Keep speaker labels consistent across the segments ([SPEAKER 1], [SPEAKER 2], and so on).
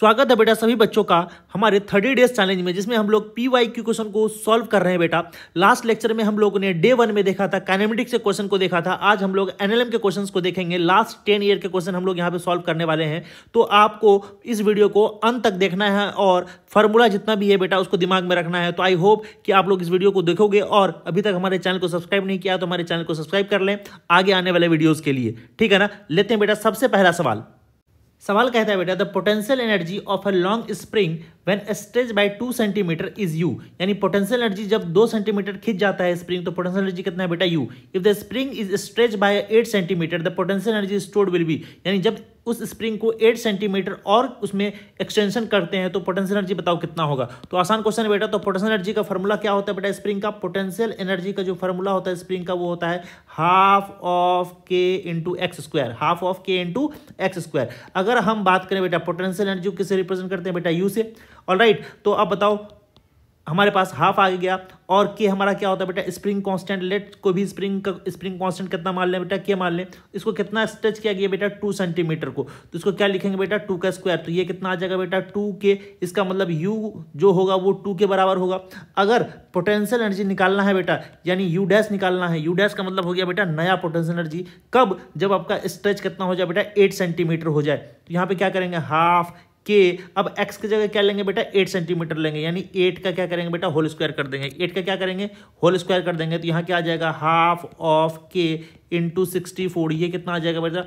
[SPEAKER 1] स्वागत है बेटा सभी बच्चों का हमारे थर्टी डेज चैलेंज में जिसमें हम लोग पी वाई क्यू क्वेश्चन को सॉल्व कर रहे हैं बेटा लास्ट लेक्चर में हम लोगों ने डे वन में देखा था कैनेमेटिक्स के क्वेश्चन को देखा था आज हम लोग एनएलएम के क्वेश्चन को देखेंगे लास्ट टेन ईयर के क्वेश्चन हम लोग यहाँ पे सॉल्व करने वाले हैं तो आपको इस वीडियो को अंत तक देखना है और फॉर्मूला जितना भी है बेटा उसको दिमाग में रखना है तो आई होप कि आप लोग इस वीडियो को देखोगे और अभी तक हमारे चैनल को सब्सक्राइब नहीं किया तो हमारे चैनल को सब्सक्राइब कर लें आगे आने वाले वीडियोज के लिए ठीक है ना लेते हैं बेटा सबसे पहला सवाल सवाल कहता है बेटा the potential energy of a long spring when stretch by two centimeter is U यानी पोटेंशियल एनर्जी जब दो सेंटीमीटर खिंच जाता है स्प्रिंग तो पोटेंशियल एनर्जी कितना है बेटा U if the spring is stretch by eight centimeter the potential energy stored will be यानी जब उस स्प्रिंग को एट सेंटीमीटर और उसमें एक्सटेंशन करते हैं तो पोटेंशियल एनर्जी बताओ कितना होगा तो आसान क्वेश्चन है बेटा तो पोटेंशियल एनर्जी का फॉर्मूला क्या होता है बेटा स्प्रिंग का पोटेंशियल एनर्जी का जो फॉर्मूला होता है स्प्रिंग का वो होता है half of K into X square half of K into X square अगर हम बात करें बेटा पोटेंशियल एनर्जी किसे रिप्रेजेंट करते हैं बेटा यू से ऑल राइट तो अब बताओ हमारे पास हाफ आ गया और के हमारा क्या होता है बेटा स्प्रिंग कांस्टेंट लेट को भी स्प्रिंग का स्प्रिंग कांस्टेंट कितना मान लें बेटा के मान लें इसको कितना स्ट्रेच किया गया बेटा टू सेंटीमीटर को तो इसको क्या लिखेंगे बेटा टू का स्क्वायर तो ये कितना आ जाएगा बेटा टू के इसका मतलब यू जो होगा वो टू के बराबर होगा अगर पोटेंशियल एनर्जी निकालना है बेटा यानी यू डैश निकालना है यू डैश का मतलब हो गया बेटा नया पोटेंशियल एनर्जी कब जब आपका स्ट्रेच कितना हो जाए बेटा एट सेंटीमीटर हो जाए तो यहाँ पर क्या करेंगे हाफ के अब एक्स की जगह क्या लेंगे बेटा एट सेंटीमीटर लेंगे यानी एट का क्या करेंगे बेटा होल स्क्वायर कर देंगे एट का क्या करेंगे होल स्क्वायर कर देंगे तो यहाँ क्या आ जाएगा half of K into sixty four ये कितना आ जाएगा बेटा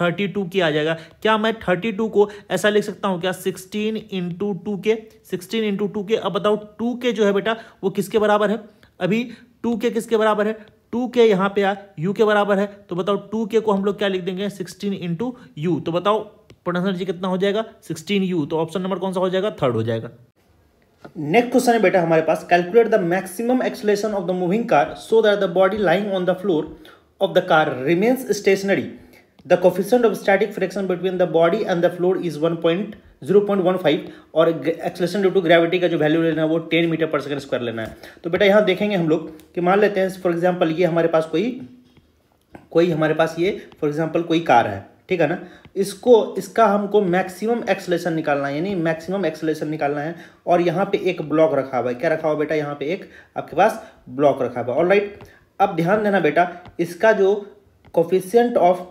[SPEAKER 1] थर्टी टू की आ जाएगा क्या मैं थर्टी टू को ऐसा लिख सकता हूँ क्या sixteen into two K sixteen into two K अब बताओ टू के जो है बेटा वो किसके बराबर है अभी टू के किसके बराबर है टू के यहाँ पे आ यू के बराबर है तो बताओ टू के को हम लोग क्या लिख देंगे सिक्सटीन इंटू यू तो बताओ पोटेंशियल एनर्जी कितना हो जाएगा सिक्सटीन यू तो ऑप्शन नंबर कौन सा हो जाएगा थर्ड हो जाएगा नेक्स्ट क्वेश्चन है बेटा हमारे पास calculate the maximum acceleration of the moving car so that the body lying on the floor of the car remains stationary the coefficient of static friction between the body and the floor is one point zero point one five और acceleration due to gravity का जो value लेना है वो ten meter पर second square लेना है तो बेटा यहाँ देखेंगे हम लोग कि मान लेते हैं फॉर एग्जाम्पल ये हमारे पास कोई कोई हमारे पास ये फॉर एग्जाम्पल कोई कार है ठीक है ना इसको इसका हमको मैक्सिमम एक्सलेशन निकालना है यानी मैक्सिमम एक्सलेशन निकालना है और यहाँ पे एक ब्लॉक रखा हुआ है क्या रखा हुआ बेटा यहाँ पे एक आपके पास ब्लॉक रखा हुआ है ऑल राइट अब ध्यान देना बेटा इसका जो कोफिशियंट ऑफ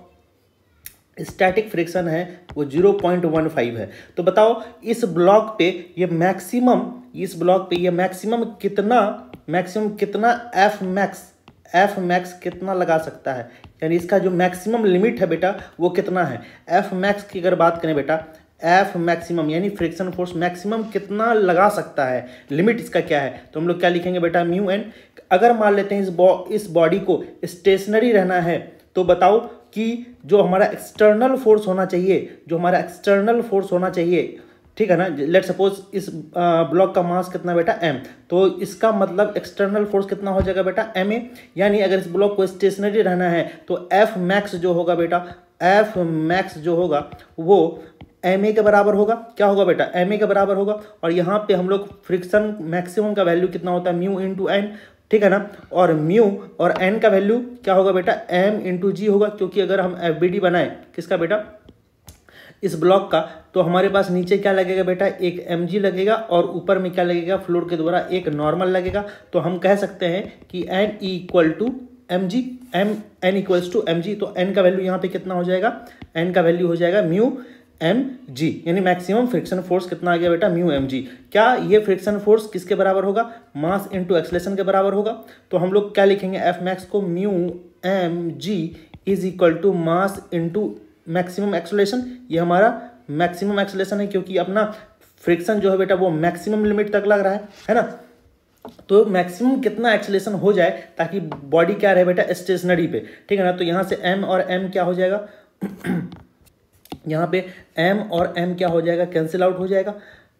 [SPEAKER 1] स्टैटिक फ्रिक्शन है वो जीरो पॉइंट वन फाइव है तो बताओ इस ब्लॉक पे ये मैक्सिमम इस ब्लॉक पे ये मैक्सिमम कितना मैक्सिमम कितना एफ मैक्स एफ मैक्स कितना लगा सकता है यानी इसका जो मैक्सिमम लिमिट है बेटा वो कितना है एफ मैक्स की अगर बात करें बेटा एफ मैक्सिमम यानी फ्रिक्शन फोर्स मैक्सिमम कितना लगा सकता है लिमिट इसका क्या है तो हम लोग क्या लिखेंगे बेटा म्यू एन अगर मान लेते हैं इस बॉ इस बॉडी को स्टेशनरी रहना है तो बताओ कि जो हमारा एक्सटर्नल फोर्स होना चाहिए जो हमारा एक्सटर्नल फोर्स होना चाहिए ठीक है ना लेट सपोज इस ब्लॉक का मास कितना बेटा एम तो इसका मतलब एक्सटर्नल फोर्स कितना हो जाएगा बेटा एम ए यानी अगर इस ब्लॉक को स्टेशनरी रहना है तो एफ मैक्स जो होगा बेटा एफ मैक्स जो होगा वो एम ए के बराबर होगा क्या होगा बेटा एम ए के बराबर होगा और यहाँ पे हम लोग फ्रिक्शन मैक्सिमम का वैल्यू कितना होता है म्यू इंटू एन ठीक है ना और म्यू और एन का वैल्यू क्या होगा बेटा एम इंटू जी होगा क्योंकि अगर हम एफ बी डी बनाए किसका बेटा इस ब्लॉक का तो हमारे पास नीचे क्या लगेगा बेटा एक एम लगेगा और ऊपर में क्या लगेगा फ्लोर के द्वारा एक नॉर्मल लगेगा तो हम कह सकते हैं कि N equal to M G M N equals to M G तो एन का वैल्यू यहाँ पे कितना हो जाएगा एन का वैल्यू हो जाएगा म्यू एम जी यानी मैक्सिमम फ्रिक्शन फोर्स कितना आ गया बेटा म्यू एम जी क्या ये फ्रिक्शन फोर्स किसके बराबर होगा मास इंटू एक्सलेशन के बराबर होगा तो हम लोग क्या लिखेंगे एफ मैक्स को mu M G is equal to mass into maximum acceleration ये हमारा मैक्सिमम एक्सोलेशन है क्योंकि अपना फ्रिक्शन जो है बेटा वो मैक्सिमम लिमिट तक लग रहा है है ना तो मैक्सिमम कितना एक्सलेशन हो जाए ताकि बॉडी क्या रहे बेटा स्टेशनरी पे ठीक है ना तो यहां से एम और एम क्या हो जाएगा यहाँ पे एम और एम क्या हो जाएगा कैंसिल आउट हो जाएगा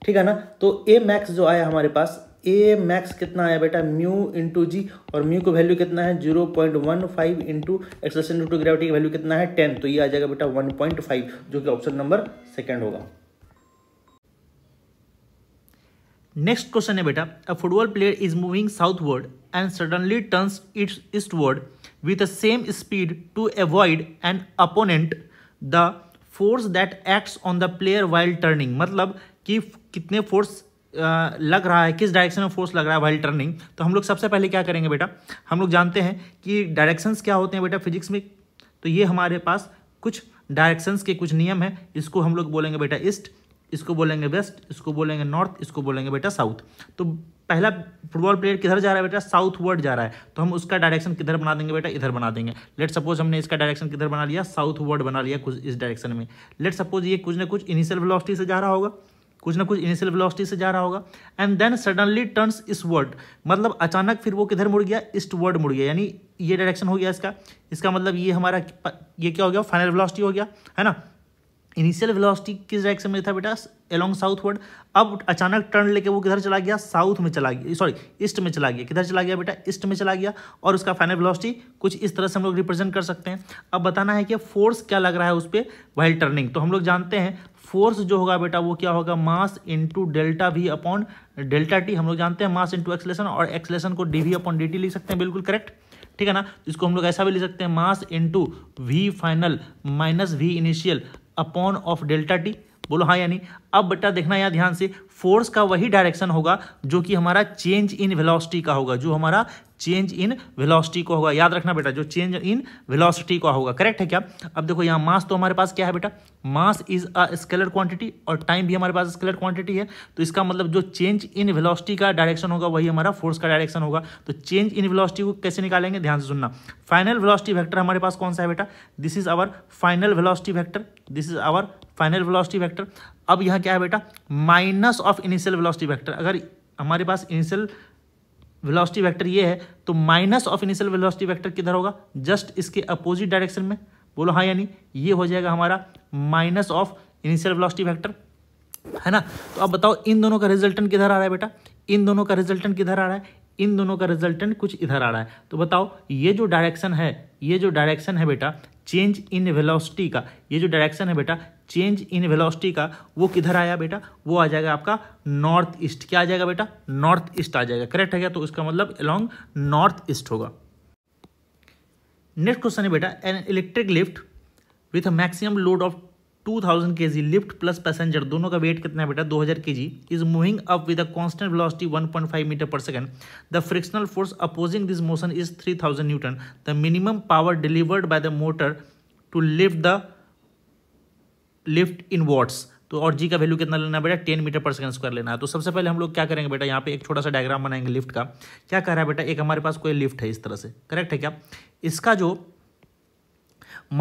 [SPEAKER 1] ठीक है ना तो ए मैक्स जो आया हमारे पास ए मैक्स कितना आया बेटा म्यू इंटू जी और म्यू को वैल्यू कितना है zero point one five into acceleration into gravity का वैल्यू कितना है टेन तो ये आ जाएगा बेटा वन पॉइंट फाइव जो कि ऑप्शन नंबर सेकेंड होगा नेक्स्ट क्वेश्चन है बेटा a football player is moving southward and suddenly turns its eastward with the same speed to avoid an opponent the force that acts on the player while turning मतलब कि कितने force लग रहा है किस direction में force लग रहा है वाइल टर्निंग तो हम लोग सबसे पहले क्या करेंगे बेटा हम लोग जानते हैं कि डायरेक्शंस क्या होते हैं बेटा फिजिक्स में तो ये हमारे पास कुछ डायरेक्शंस के कुछ नियम हैं इसको हम लोग बोलेंगे बेटा ईस्ट इसको बोलेंगे वेस्ट इसको बोलेंगे नॉर्थ इसको बोलेंगे बेटा साउथ तो पहला फुटबॉल प्लेयर किधर जा रहा है बेटा साउथ वर्ड जा रहा है तो हम उसका डायरेक्शन किधर बना देंगे बेटा इधर बना देंगे लेट सपोज हमने इसका डायरेक्शन किधर बना लिया साउथ वर्ड बना लिया कुछ इस डायरेक्शन में लेट सपोज ये कुछ ना कुछ इनिशियल वेलोसिटी से जा रहा होगा कुछ ना कुछ इनिशियल वेलोसिटी से जा रहा होगा and then suddenly turns eastward मतलब अचानक फिर वो किधर मुड़ गया ईस्ट वर्ड मुड़ गया यानी ये डायरेक्शन हो गया इसका इसका मतलब ये हमारा ये क्या हो गया फाइनल वेलोसिटी हो गया है ना इनिशियल वेलोसिटी किस डायरेक्शन में था बेटा साउथ साउथवर्ड अब अचानक टर्न लेके वो किधर चला गया साउथ में चला गया सॉरी ईस्ट में चला गया किधर चला गया बेटा ईस्ट में चला गया और उसका फाइनल वेलोसिटी कुछ इस तरह से हम लोग रिप्रेजेंट कर सकते हैं अब बताना है कि फोर्स क्या लग रहा है उस पर वाइल टर्निंग तो हम लोग जानते हैं फोर्स जो होगा बेटा वो क्या होगा mass into delta V upon delta T हम लोग जानते हैं मास इंटू एक्सलेशन और एक्सलेशन को D we upon D T लिख सकते हैं बिल्कुल करेक्ट ठीक है ना इसको हम लोग ऐसा भी लिख सकते हैं mass into V final minus V initial upon of delta T बोलो हाँ यानी अब बेटा देखना यहाँ ध्यान से फोर्स का वही डायरेक्शन होगा जो कि हमारा चेंज इन वेलोसिटी का होगा जो हमारा चेंज इन वेलोसिटी का होगा याद रखना बेटा जो चेंज इन वेलोसिटी का होगा करेक्ट है क्या अब देखो यहाँ मास तो हमारे पास क्या है बेटा mass is a scalar quantity और टाइम भी हमारे पास स्केलर क्वांटिटी है तो इसका मतलब जो चेंज इन वेलोसिटी का डायरेक्शन होगा वही हमारा फोर्स का डायरेक्शन होगा तो चेंज इन वेलोसिटी को कैसे निकालेंगे ध्यान से सुनना फाइनल वेलोसिटी वेक्टर हमारे पास कौन सा है बेटा this is our final velocity vector this is our final velocity vector अब यहाँ क्या है बेटा minus of initial velocity vector अगर हमारे पास इनिशियल वेलोसिटी वेक्टर ये है तो minus of initial velocity vector किधर होगा जस्ट इसके अपोजिट डायरेक्शन में बोलो हाँ यानी ये हो जाएगा हमारा minus of initial velocity vector है ना तो अब बताओ इन दोनों का रिजल्टेंट किधर आ रहा है बेटा इन दोनों का रिजल्टेंट किधर आ रहा है इन दोनों का रिजल्टेंट कुछ इधर आ रहा है तो बताओ ये जो डायरेक्शन है ये जो डायरेक्शन है बेटा चेंज इन वेलोसिटी का ये जो डायरेक्शन है बेटा चेंज इन वेलोसिटी का वो किधर आया बेटा वो आ जाएगा आपका नॉर्थ ईस्ट क्या आ जाएगा बेटा नॉर्थ ईस्ट आ जाएगा करेक्ट है क्या तो इसका मतलब अलॉन्ग नॉर्थ ईस्ट होगा नेक्स्ट क्वेश्चन है बेटा an electric lift with maximum load of 2000 thousand K G lift plus passenger दोनों का वेट कितना है बेटा 2000 हजार K G is moving up with a constant velocity 1.5 meter पर second the frictional force opposing this motion is 3000 newton the minimum power delivered by the motor to lift the lift in watts तो और G का value कितना लेना है बेटा ten meter पर second square लेना है तो सबसे पहले हम लोग क्या करेंगे बेटा यहाँ पे एक छोटा सा डायग्राम बनाएंगे लिफ्ट का क्या कह रहा है बेटा एक हमारे पास कोई लिफ्ट है इस तरह से करेक्ट है क्या इसका जो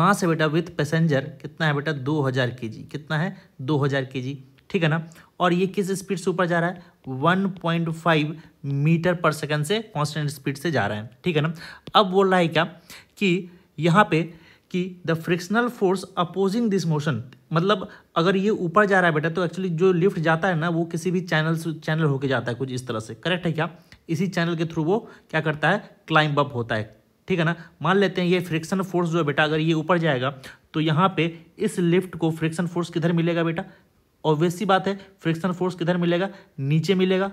[SPEAKER 1] मास है बेटा विथ पैसेंजर कितना है बेटा दो हज़ार के जी कितना है दो हज़ार के जी ठीक है ना और ये किस स्पीड से ऊपर जा रहा है 1.5 मीटर पर सेकंड से कांस्टेंट स्पीड से जा रहा है ठीक है ना अब बोल रहा है क्या कि यहाँ पे कि the frictional force opposing this motion मतलब अगर ये ऊपर जा रहा है बेटा तो एक्चुअली जो लिफ्ट जाता है ना वो किसी भी चैनल चैनल होके जाता है कुछ इस तरह से करेक्ट है क्या इसी चैनल के थ्रू वो क्या करता है क्लाइंब अप होता है ठीक है ना मान लेते हैं ये फ्रिक्शन फोर्स जो है बेटा अगर ये ऊपर जाएगा तो यहाँ पे इस लिफ्ट को फ्रिक्शन फोर्स किधर मिलेगा बेटा ऑब्वियस बात है फ्रिक्शन फोर्स किधर मिलेगा नीचे मिलेगा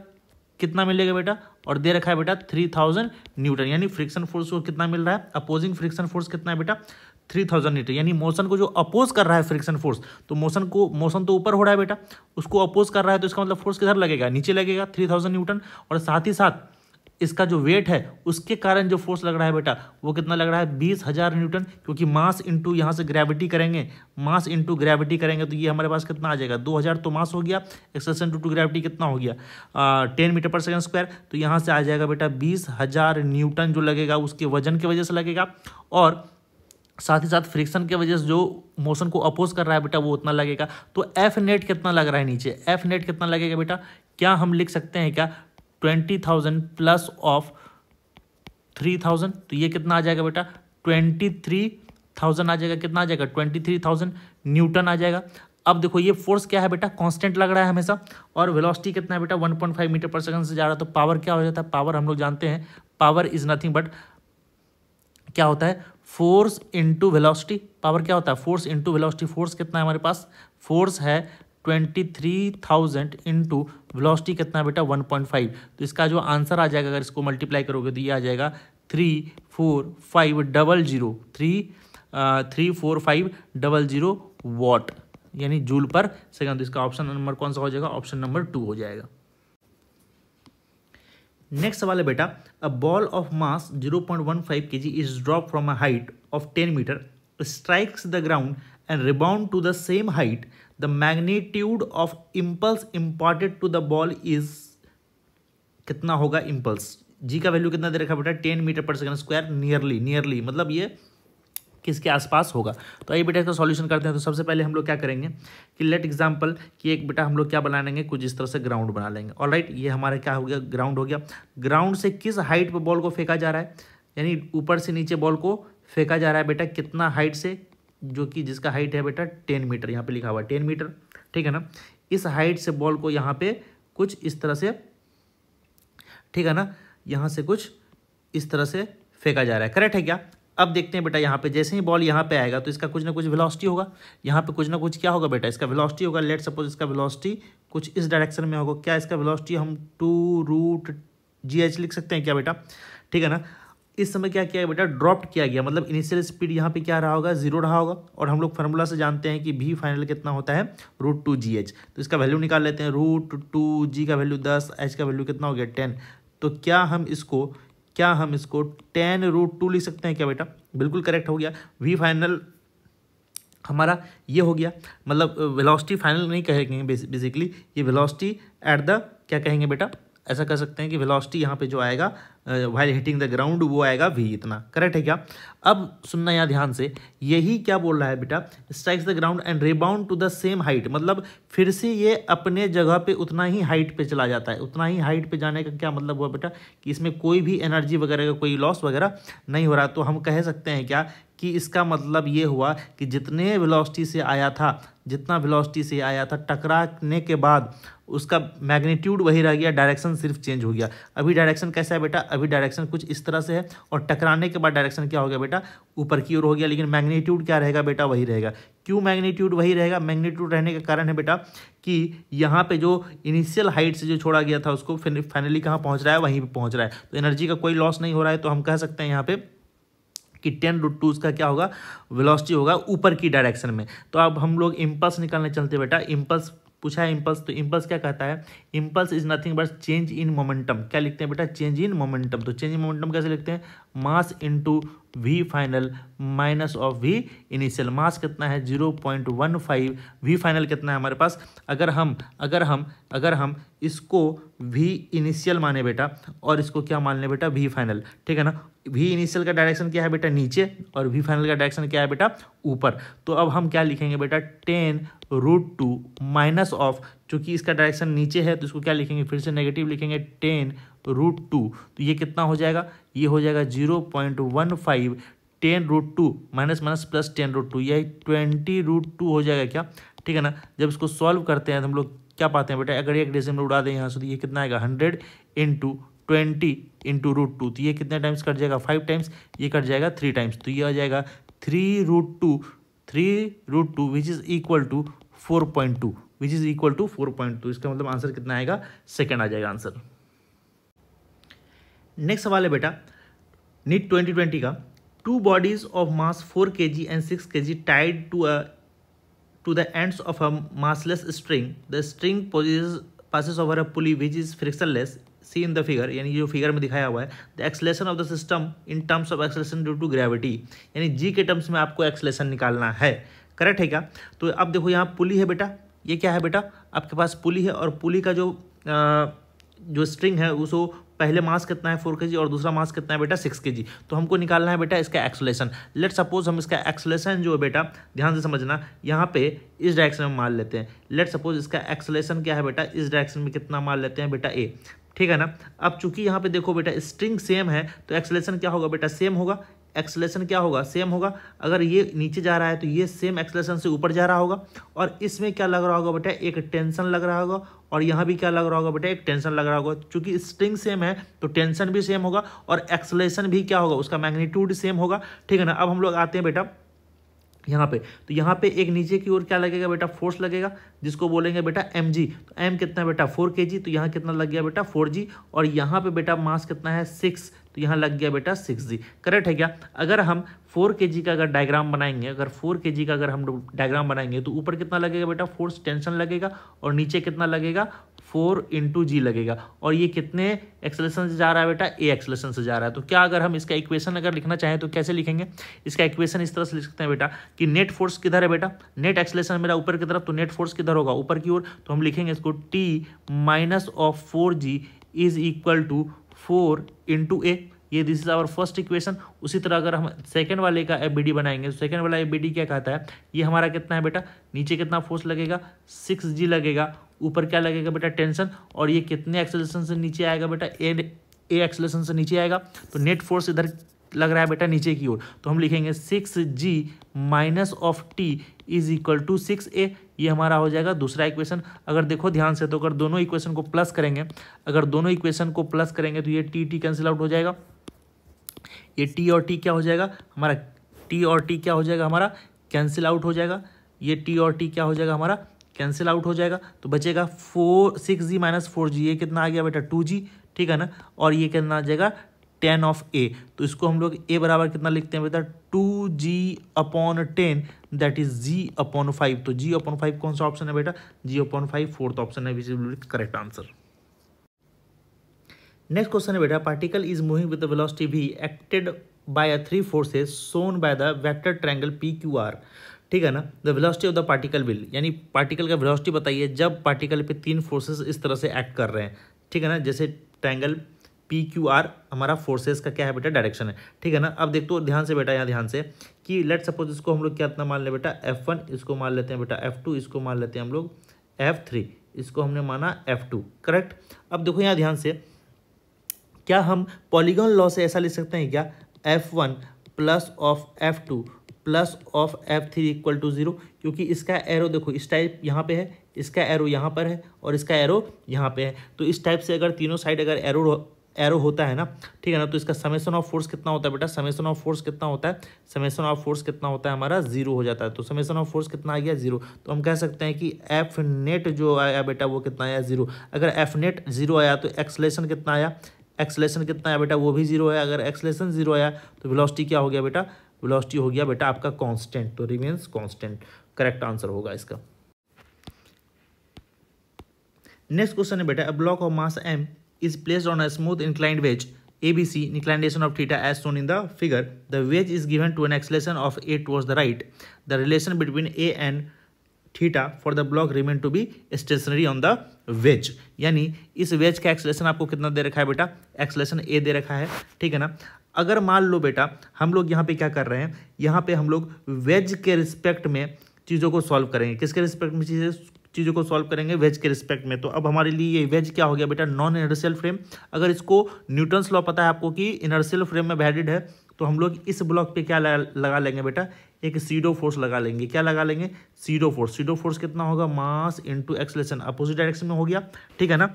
[SPEAKER 1] कितना मिलेगा बेटा और दे रखा है बेटा थ्री थाउजेंड न्यूटन यानी फ्रिक्शन फोर्स को कितना मिल रहा है अपोजिंग फ्रिक्शन फोर्स कितना है बेटा थ्री थाउजेंड न्यूटन यानी मोशन को जो अपोज कर रहा है फ्रिक्शन फोर्स तो मोशन को मोशन तो ऊपर हो रहा है बेटा उसको अपोज कर रहा है तो इसका मतलब फोर्स किधर लगेगा नीचे लगेगा थ्री थाउजेंड न्यूटन और साथ ही साथ इसका जो वेट है उसके कारण जो फोर्स लग रहा है बेटा वो कितना लग रहा है बीस हज़ार न्यूटन क्योंकि मास इंटू यहाँ से ग्रेविटी करेंगे मास इंटू ग्रेविटी करेंगे तो ये हमारे पास कितना आ जाएगा दो हज़ार तो मास हो गया एक्सेसन टू टू ग्रेविटी कितना हो गया टेन मीटर पर सेकेंड स्क्वायर तो यहाँ से आ जाएगा बेटा बीस हज़ार न्यूटन जो लगेगा उसके वजन की वजह से लगेगा और साथ ही साथ फ्रिक्शन के वजह से जो मोशन को अपोज कर रहा है बेटा वो उतना लगेगा तो एफ नेट कितना लग रहा है नीचे एफ नेट कितना लगेगा बेटा क्या हम लिख सकते हैं क्या twenty thousand plus of three thousand तो ये कितना आ जाएगा बेटा ट्वेंटी थ्री थाउजेंड आ जाएगा कितना आ जाएगा ट्वेंटी थ्री थाउजेंड न्यूटन आ जाएगा अब देखो ये फोर्स क्या है बेटा कांस्टेंट लग रहा है हमेशा और वेलोसिटी कितना है बेटा 1.5 मीटर पर सेकंड से जा रहा है तो पावर क्या हो जाता है पावर हम लोग जानते हैं पावर इज नथिंग बट क्या होता है फोर्स इंटू वेलोसिटी पावर क्या होता है फोर्स इंटू वेलोसिटी फोर्स कितना है हमारे पास फोर्स है twenty three thousand into velocity कितना बेटा वन पॉइंट फाइव तो इसका जो आंसर आ जाएगा अगर इसको मल्टीप्लाई करोगे तो ये आ जाएगा three four five double zero three three four five double zero watt यानी जूल पर सेकंड तो इसका ऑप्शन नंबर कौन सा हो जाएगा ऑप्शन नंबर टू हो जाएगा नेक्स्ट सवाल है बेटा a ball of mass 0.15 point one five K G is drop from a height of 10 meter strikes the ground and rebound to the same height the magnitude of impulse imported to the ball is कितना होगा impulse जी का value कितना दे रखा बेटा 10 metre पर second square nearly nearly मतलब ये किसके आसपास होगा तो आइए बेटा इसका सॉल्यूशन करते हैं तो सबसे पहले हम लोग क्या करेंगे कि लेट एग्जांपल कि एक बेटा हम लोग क्या बना लेंगे कुछ इस तरह से ग्राउंड बना लेंगे और राइट ये हमारा क्या हो गया ग्राउंड हो गया ग्राउंड से किस हाइट पर बॉल को फेंका जा रहा है यानी ऊपर से नीचे बॉल को फेंका जा रहा है बेटा कितना हाइट से जो कि जिसका हाइट है बेटा टेन मीटर यहाँ पर लिखा हुआ है टेन मीटर ठीक है ना इस हाइट से बॉल को यहाँ पे कुछ इस तरह से ठीक है ना यहाँ से कुछ इस तरह से फेंका जा रहा है करेक्ट है क्या अब देखते हैं बेटा यहाँ पे जैसे ही बॉल यहाँ पे आएगा तो इसका कुछ ना कुछ वेलोसिटी होगा यहाँ पे कुछ ना कुछ क्या होगा बेटा इसका वेलोसिटी होगा लेट सपोज इसका वेलोसिटी कुछ इस डायरेक्शन में होगा क्या इसका वेलोसिटी हम टू रूट जी एच लिख सकते हैं क्या बेटा ठीक है ना इस समय क्या किया बेटा ड्रॉप किया गया मतलब इनिशियल स्पीड यहाँ पे क्या रहा होगा जीरो रहा होगा और हम लोग फार्मूला से जानते हैं कि भी फाइनल कितना होता है रूट टू जी एच तो इसका वैल्यू निकाल लेते हैं रूट टू जी का वैल्यू दस एच का वैल्यू कितना हो गया टेन तो क्या हम इसको क्या हम इसको टेन रूट टू लिख सकते हैं क्या बेटा बिल्कुल करेक्ट हो गया वी फाइनल हमारा ये हो गया मतलब वेलोसिटी फाइनल नहीं कहेंगे बेसिकली ये वेलोसिटी एट द क्या कहेंगे बेटा ऐसा कह सकते हैं कि वेलोसिटी यहाँ पे जो आएगा वाइल हिटिंग द ग्राउंड वो आएगा वी इतना करेक्ट है क्या अब सुनना यहाँ ध्यान से यही क्या बोल रहा है बेटा strikes the ground and rebound to the same height मतलब फिर से ये अपने जगह पे उतना ही हाइट पे चला जाता है उतना ही हाइट पे जाने का क्या मतलब हुआ बेटा कि इसमें कोई भी एनर्जी वगैरह का कोई लॉस वगैरह नहीं हो रहा तो हम कह सकते हैं क्या कि इसका मतलब ये हुआ कि जितने वेलोसिटी से आया था जितना वेलोसिटी से आया था टकराने के बाद उसका मैग्नीट्यूड वही रह गया डायरेक्शन सिर्फ चेंज हो गया अभी डायरेक्शन कैसा है बेटा अभी डायरेक्शन कुछ इस तरह से है और टकराने के बाद डायरेक्शन क्या हो गया बेटा ऊपर की ओर हो गया लेकिन मैग्नीट्यूड क्या रहेगा बेटा वही रहेगा क्यों मैग्नीट्यूड वही रहेगा मैग्नीट्यूड रहने का कारण है बेटा कि यहाँ पे जो इनिशियल हाइट से जो छोड़ा गया था उसको फाइनली कहाँ पहुँच रहा है वहीं पर पहुँच रहा है तो एनर्जी का कोई लॉस नहीं हो रहा है तो हम कह सकते हैं यहाँ पर कि टेन रूट टू उसका क्या होगा वेलोसिटी होगा ऊपर की डायरेक्शन में तो अब हम लोग इम्पल्स निकालने चलते बेटा इम्पल्स पूछा है इम्पल्स तो इम्पल्स क्या कहता है impulse is nothing but change in momentum क्या लिखते हैं बेटा चेंज इन मोमेंटम तो चेंज इन मोमेंटम कैसे लिखते हैं mass into V final minus of we initial mass कितना है zero point one five V final कितना है हमारे पास अगर हम अगर हम अगर हम इसको वी इनिशियल माने बेटा और इसको क्या मान लें बेटा वी फाइनल ठीक है ना वी इनिशियल का डायरेक्शन क्या है बेटा नीचे और वी फाइनल का डायरेक्शन क्या है बेटा ऊपर तो अब हम क्या लिखेंगे बेटा ten root two minus of चूंकि इसका डायरेक्शन नीचे है तो इसको क्या लिखेंगे फिर से नेगेटिव लिखेंगे टेन रूट टू तो ये कितना हो जाएगा ये हो जाएगा zero point one five ten root two minus minus plus ten root two यही ट्वेंटी रूट टू हो जाएगा क्या ठीक है ना जब इसको सॉल्व करते हैं तो हम लोग क्या पाते हैं बेटा अगर एक डेसिमल उड़ा दें यहाँ से तो ये कितना आएगा hundred into twenty into root two तो ये कितने टाइम्स कट जाएगा फाइव टाइम्स ये कट जाएगा थ्री टाइम्स तो ये आ जाएगा three root two three root two which is equal to four point two which is equal to four point two इसका मतलब आंसर कितना आएगा सेकेंड आ जाएगा आंसर नेक्स्ट सवाल है बेटा नीट ट्वेंटी ट्वेंटी का two bodies of mass four K ji and six K G tied to a to the ends of a massless string the string possesses passes over a pulley which is frictionless see in the figure यानी जो figure में दिखाया हुआ है the acceleration of the system in terms of acceleration due to gravity यानी G के terms में आपको एक्सलेशन निकालना है करेक्ट है क्या तो अब देखो यहाँ पुली है बेटा ये क्या है बेटा आपके पास पुली है और पुली का जो आ, जो स्ट्रिंग है उसको पहले मास कितना है फोर के और दूसरा मास कितना है बेटा सिक्स के तो हमको निकालना है बेटा इसका एक्सोलेशन लेट सपोज हम इसका एक्सोलेशन जो है बेटा ध्यान से समझना यहाँ पे इस डायरेक्शन में मान लेते हैं लेट सपोज इसका एक्सोलेशन क्या है बेटा इस डायरेक्शन में कितना मान लेते हैं बेटा ए ठीक है ना अब चूंकि यहाँ पे देखो बेटा स्ट्रिंग सेम है तो एक्सलेशन क्या होगा बेटा सेम होगा एक्सलेशन क्या होगा सेम होगा अगर ये नीचे जा रहा है तो ये सेम एक्सलेशन से ऊपर जा रहा होगा और इसमें क्या लग रहा होगा बेटा एक टेंशन लग रहा होगा और यहाँ भी क्या लग रहा होगा बेटा एक टेंशन लग रहा होगा चूंकि स्ट्रिंग सेम है तो टेंशन भी सेम होगा और एक्सलेशन भी क्या होगा उसका मैग्नीट्यूड सेम होगा ठीक है ना अब हम लोग आते हैं बेटा यहाँ पे तो यहाँ पे एक नीचे की ओर क्या लगेगा बेटा फोर्स लगेगा जिसको बोलेंगे बेटा एम जी तो एम कितना बेटा फोर के जी तो यहाँ कितना लग गया बेटा फोर जी और यहाँ पे बेटा मास कितना है सिक्स तो यहाँ लग गया बेटा सिक्स जी करेक्ट है क्या अगर हम फोर के जी का अगर डायग्राम बनाएंगे अगर फोर के जी का अगर हम डायग्राम बनाएंगे तो ऊपर कितना लगेगा बेटा फोर्स टेंशन लगेगा और नीचे कितना लगेगा फोर इंटू जी लगेगा और ये कितने एक्सलेशन से जा रहा है बेटा ए एक्सलेशन से जा रहा है तो क्या अगर हम इसका इक्वेशन अगर लिखना चाहें तो कैसे लिखेंगे इसका इक्वेशन इस तरह से लिख सकते हैं बेटा कि नेट फोर्स किधर है बेटा नेट एक्सलेशन मेरा ऊपर की तरफ तो नेट फोर्स किधर होगा ऊपर की ओर तो हम लिखेंगे इसको T minus of four G is equal to four into A ये this is our first equation उसी तरह अगर हम सेकंड वाले का एफ बनाएंगे तो सेकंड वाला एफ क्या कहता है ये हमारा कितना है बेटा नीचे कितना फोर्स लगेगा सिक्स जी लगेगा ऊपर क्या लगेगा बेटा टेंशन और ये कितने एक्सेलेशन से नीचे आएगा बेटा ए ए एक्सेलेशन से नीचे आएगा तो नेट फोर्स इधर लग रहा है बेटा नीचे की ओर तो हम लिखेंगे six G minus of T is equal to six A ये हमारा हो जाएगा दूसरा इक्वेशन अगर देखो ध्यान से तो अगर दोनों इक्वेशन को प्लस करेंगे अगर दोनों इक्वेशन को प्लस करेंगे तो ये टी टी कैंसिल आउट हो जाएगा ये टी और टी क्या हो जाएगा हमारा टी और टी क्या हो जाएगा हमारा कैंसिल आउट हो जाएगा ये टी और टी क्या हो जाएगा हमारा कैंसिल आउट हो जाएगा तो बचेगा four six G minus four G ये कितना आ गया बेटा टू जी ठीक है ना और ये कितना आ जाएगा टेन ऑफ ए तो इसको हम लोग ए बराबर कितना लिखते हैं बेटा two G upon ten that is G upon five तो जी अपॉन फाइव कौन सा ऑप्शन है बेटा G upon five fourth option है which is correct answer next question है बेटा particle is moving with the velocity V acted by a three forces shown by the vector triangle P Q R ठीक है ना the velocity of the particle will यानी particle का velocity बताइए जब particle पे तीन फोर्सेस इस तरह से एक्ट कर रहे हैं ठीक है ना जैसे ट्रायंगल पी क्यू आर हमारा फोर्सेस का क्या है बेटा डायरेक्शन है ठीक है ना अब देखते हो ध्यान से बेटा यहाँ ध्यान से कि लेट सपोज इसको हम लोग क्या इतना मान लें बेटा एफ वन इसको मान लेते हैं बेटा एफ टू इसको मान लेते हैं हम लोग एफ थ्री इसको हमने माना एफ टू करेक्ट अब देखो यहाँ ध्यान से क्या हम पॉलीगॉन लॉ से ऐसा लिख सकते हैं क्या F one plus of F two plus of F three equal to zero क्योंकि इसका एरो देखो इस टाइप यहाँ पे है इसका एरो यहाँ पर है और इसका एरो यहाँ पे है तो इस टाइप से अगर तीनों साइड अगर एरो एरो होता है ना ठीक है ना तो इसका समेसन ऑफ फोर्स कितना होता है बेटा समेसन ऑफ फोर्स कितना होता है समेसन ऑफ फोर्स कितना होता है हमारा जीरो हो जाता है तो समेसन ऑफ फोर्स कितना आ गया जीरो तो हम कह सकते हैं कि एफ नेट जो आया बेटा वो कितना आया जीरो अगर एफ नेट जीरो आया तो एक्सलेशन कितना आया एक्सलेशन कितना आया बेटा वो भी जीरो है अगर एक्सलेशन जीरो आया तो विलॉसिटी क्या हो गया बेटा विलॉसिटी हो गया बेटा आपका कॉन्स्टेंट तो रिमेन्स कॉन्स्टेंट करेक्ट आंसर होगा इसका नेक्स्ट क्वेश्चन है बेटा block of mass M is placed on a smooth inclined wedge ABC, inclination of theta as shown in the figure. The wedge is given to an acceleration of A towards the right. The relation between A and theta for the block remain to be stationary on the wedge यानी इस veg का acceleration आपको कितना दे रखा है बेटा acceleration ए दे रखा है ठीक है ना अगर मान लो बेटा हम लोग यहाँ पे क्या कर रहे हैं यहाँ पे हम लोग वेज के रिस्पेक्ट में चीज़ों को सॉल्व करेंगे किसके रिस्पेक्ट में चीज़ें चीज़ों को सॉल्व करेंगे वेज के रिस्पेक्ट में तो अब हमारे लिए ये वेज क्या हो गया बेटा नॉन इनर्शियल फ्रेम अगर इसको न्यूटन्स लॉ पता है आपको कि इनर्शियल फ्रेम में वैलिड है तो हम लोग इस ब्लॉक पे क्या लगा लेंगे बेटा एक सीडो फोर्स लगा लेंगे क्या लगा लेंगे सीडो फोर्स सीडो फोर्स कितना होगा mass into acceleration opposite direction में हो गया ठीक है ना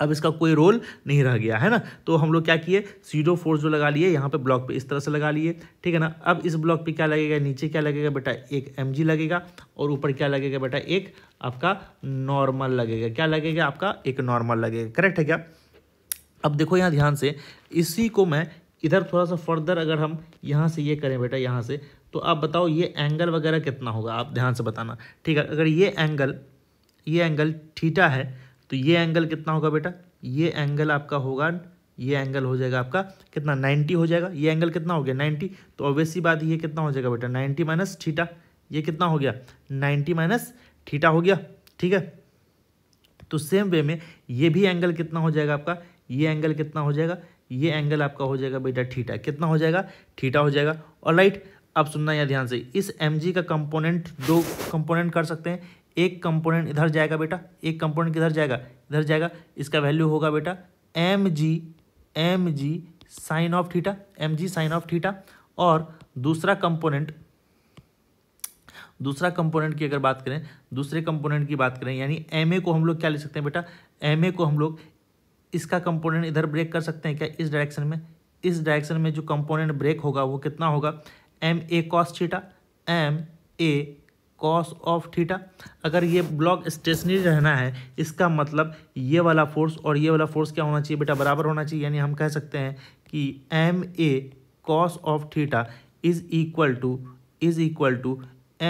[SPEAKER 1] अब इसका कोई रोल नहीं रह गया है ना तो हम लोग क्या किए सीडो फोर्स जो लगा लिए यहाँ पे ब्लॉक पे इस तरह से लगा लिए ठीक है ना अब इस ब्लॉक पे क्या लगेगा नीचे क्या लगेगा बेटा एक एम लगेगा और ऊपर क्या लगेगा बेटा एक आपका नॉर्मल लगेगा क्या लगेगा आपका एक नॉर्मल लगेगा करेक्ट है क्या अब देखो यहाँ ध्यान से इसी को मैं इधर थोड़ा सा फर्दर अगर हम यहाँ से ये करें बेटा यहाँ से तो आप बताओ ये एंगल वगैरह कितना होगा आप ध्यान से बताना ठीक है अगर ये एंगल ये एंगल ठीठा है तो ये एंगल कितना होगा बेटा ये एंगल आपका होगा ये एंगल हो जाएगा आपका कितना 90 हो जाएगा ये एंगल कितना हो गया 90 तो ऑब्वियसली बात ये कितना हो जाएगा बेटा 90 माइनस ठीटा ये कितना हो गया 90 माइनस ठीटा हो गया ठीक है तो सेम वे में ये भी एंगल कितना हो जाएगा आपका ये एंगल कितना हो जाएगा ये एंगल आपका हो जाएगा बेटा ठीटा कितना हो जाएगा ठीटा हो जाएगा और राइट अब सुनना यहाँ ध्यान से इस एम का कंपोनेंट दो कंपोनेंट कर सकते हैं एक कंपोनेंट इधर जाएगा बेटा एक कंपोनेंट किधर जाएगा इधर जाएगा इसका वैल्यू होगा बेटा M G M ji sine of theta M ji sine of theta और दूसरा कंपोनेंट दूसरा कंपोनेंट की अगर बात करें दूसरे कंपोनेंट की बात करें यानी एम ए को हम लोग क्या ले सकते हैं बेटा एम ए को हम लोग इसका कंपोनेंट इधर ब्रेक कर सकते हैं क्या इस डायरेक्शन में इस डायरेक्शन में जो कंपोनेंट ब्रेक होगा वो कितना होगा m a cos theta m a cos of theta अगर ये ब्लॉक स्टेशनरी रहना है इसका मतलब ये वाला फोर्स और ये वाला फोर्स क्या होना चाहिए बेटा बराबर होना चाहिए यानी हम कह सकते हैं कि m a cos of theta is equal to is equal to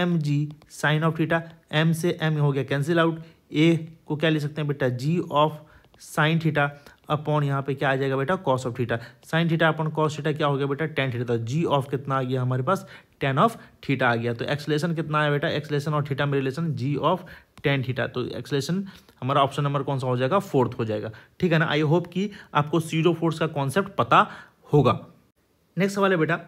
[SPEAKER 1] M G sine of theta m से एम हो गया कैंसिल आउट ए को क्या ले सकते हैं बेटा g of sine theta upon यहाँ पे क्या आ जाएगा बेटा cos of theta sine theta upon cos theta क्या हो गया बेटा टेन थीटा तो जी ऑफ कितना आ गया हमारे पास टेन ऑफ थीटा आ गया तो एक्सलेशन कितना आया बेटा एक्सलेशन और थीटा में relation g of tan theta तो एक्सलेशन हमारा ऑप्शन नंबर कौन सा हो जाएगा फोर्थ हो जाएगा ठीक है ना आई होप कि आपको सीरो फोर्स का कॉन्सेप्ट पता होगा नेक्स्ट सवाल है बेटा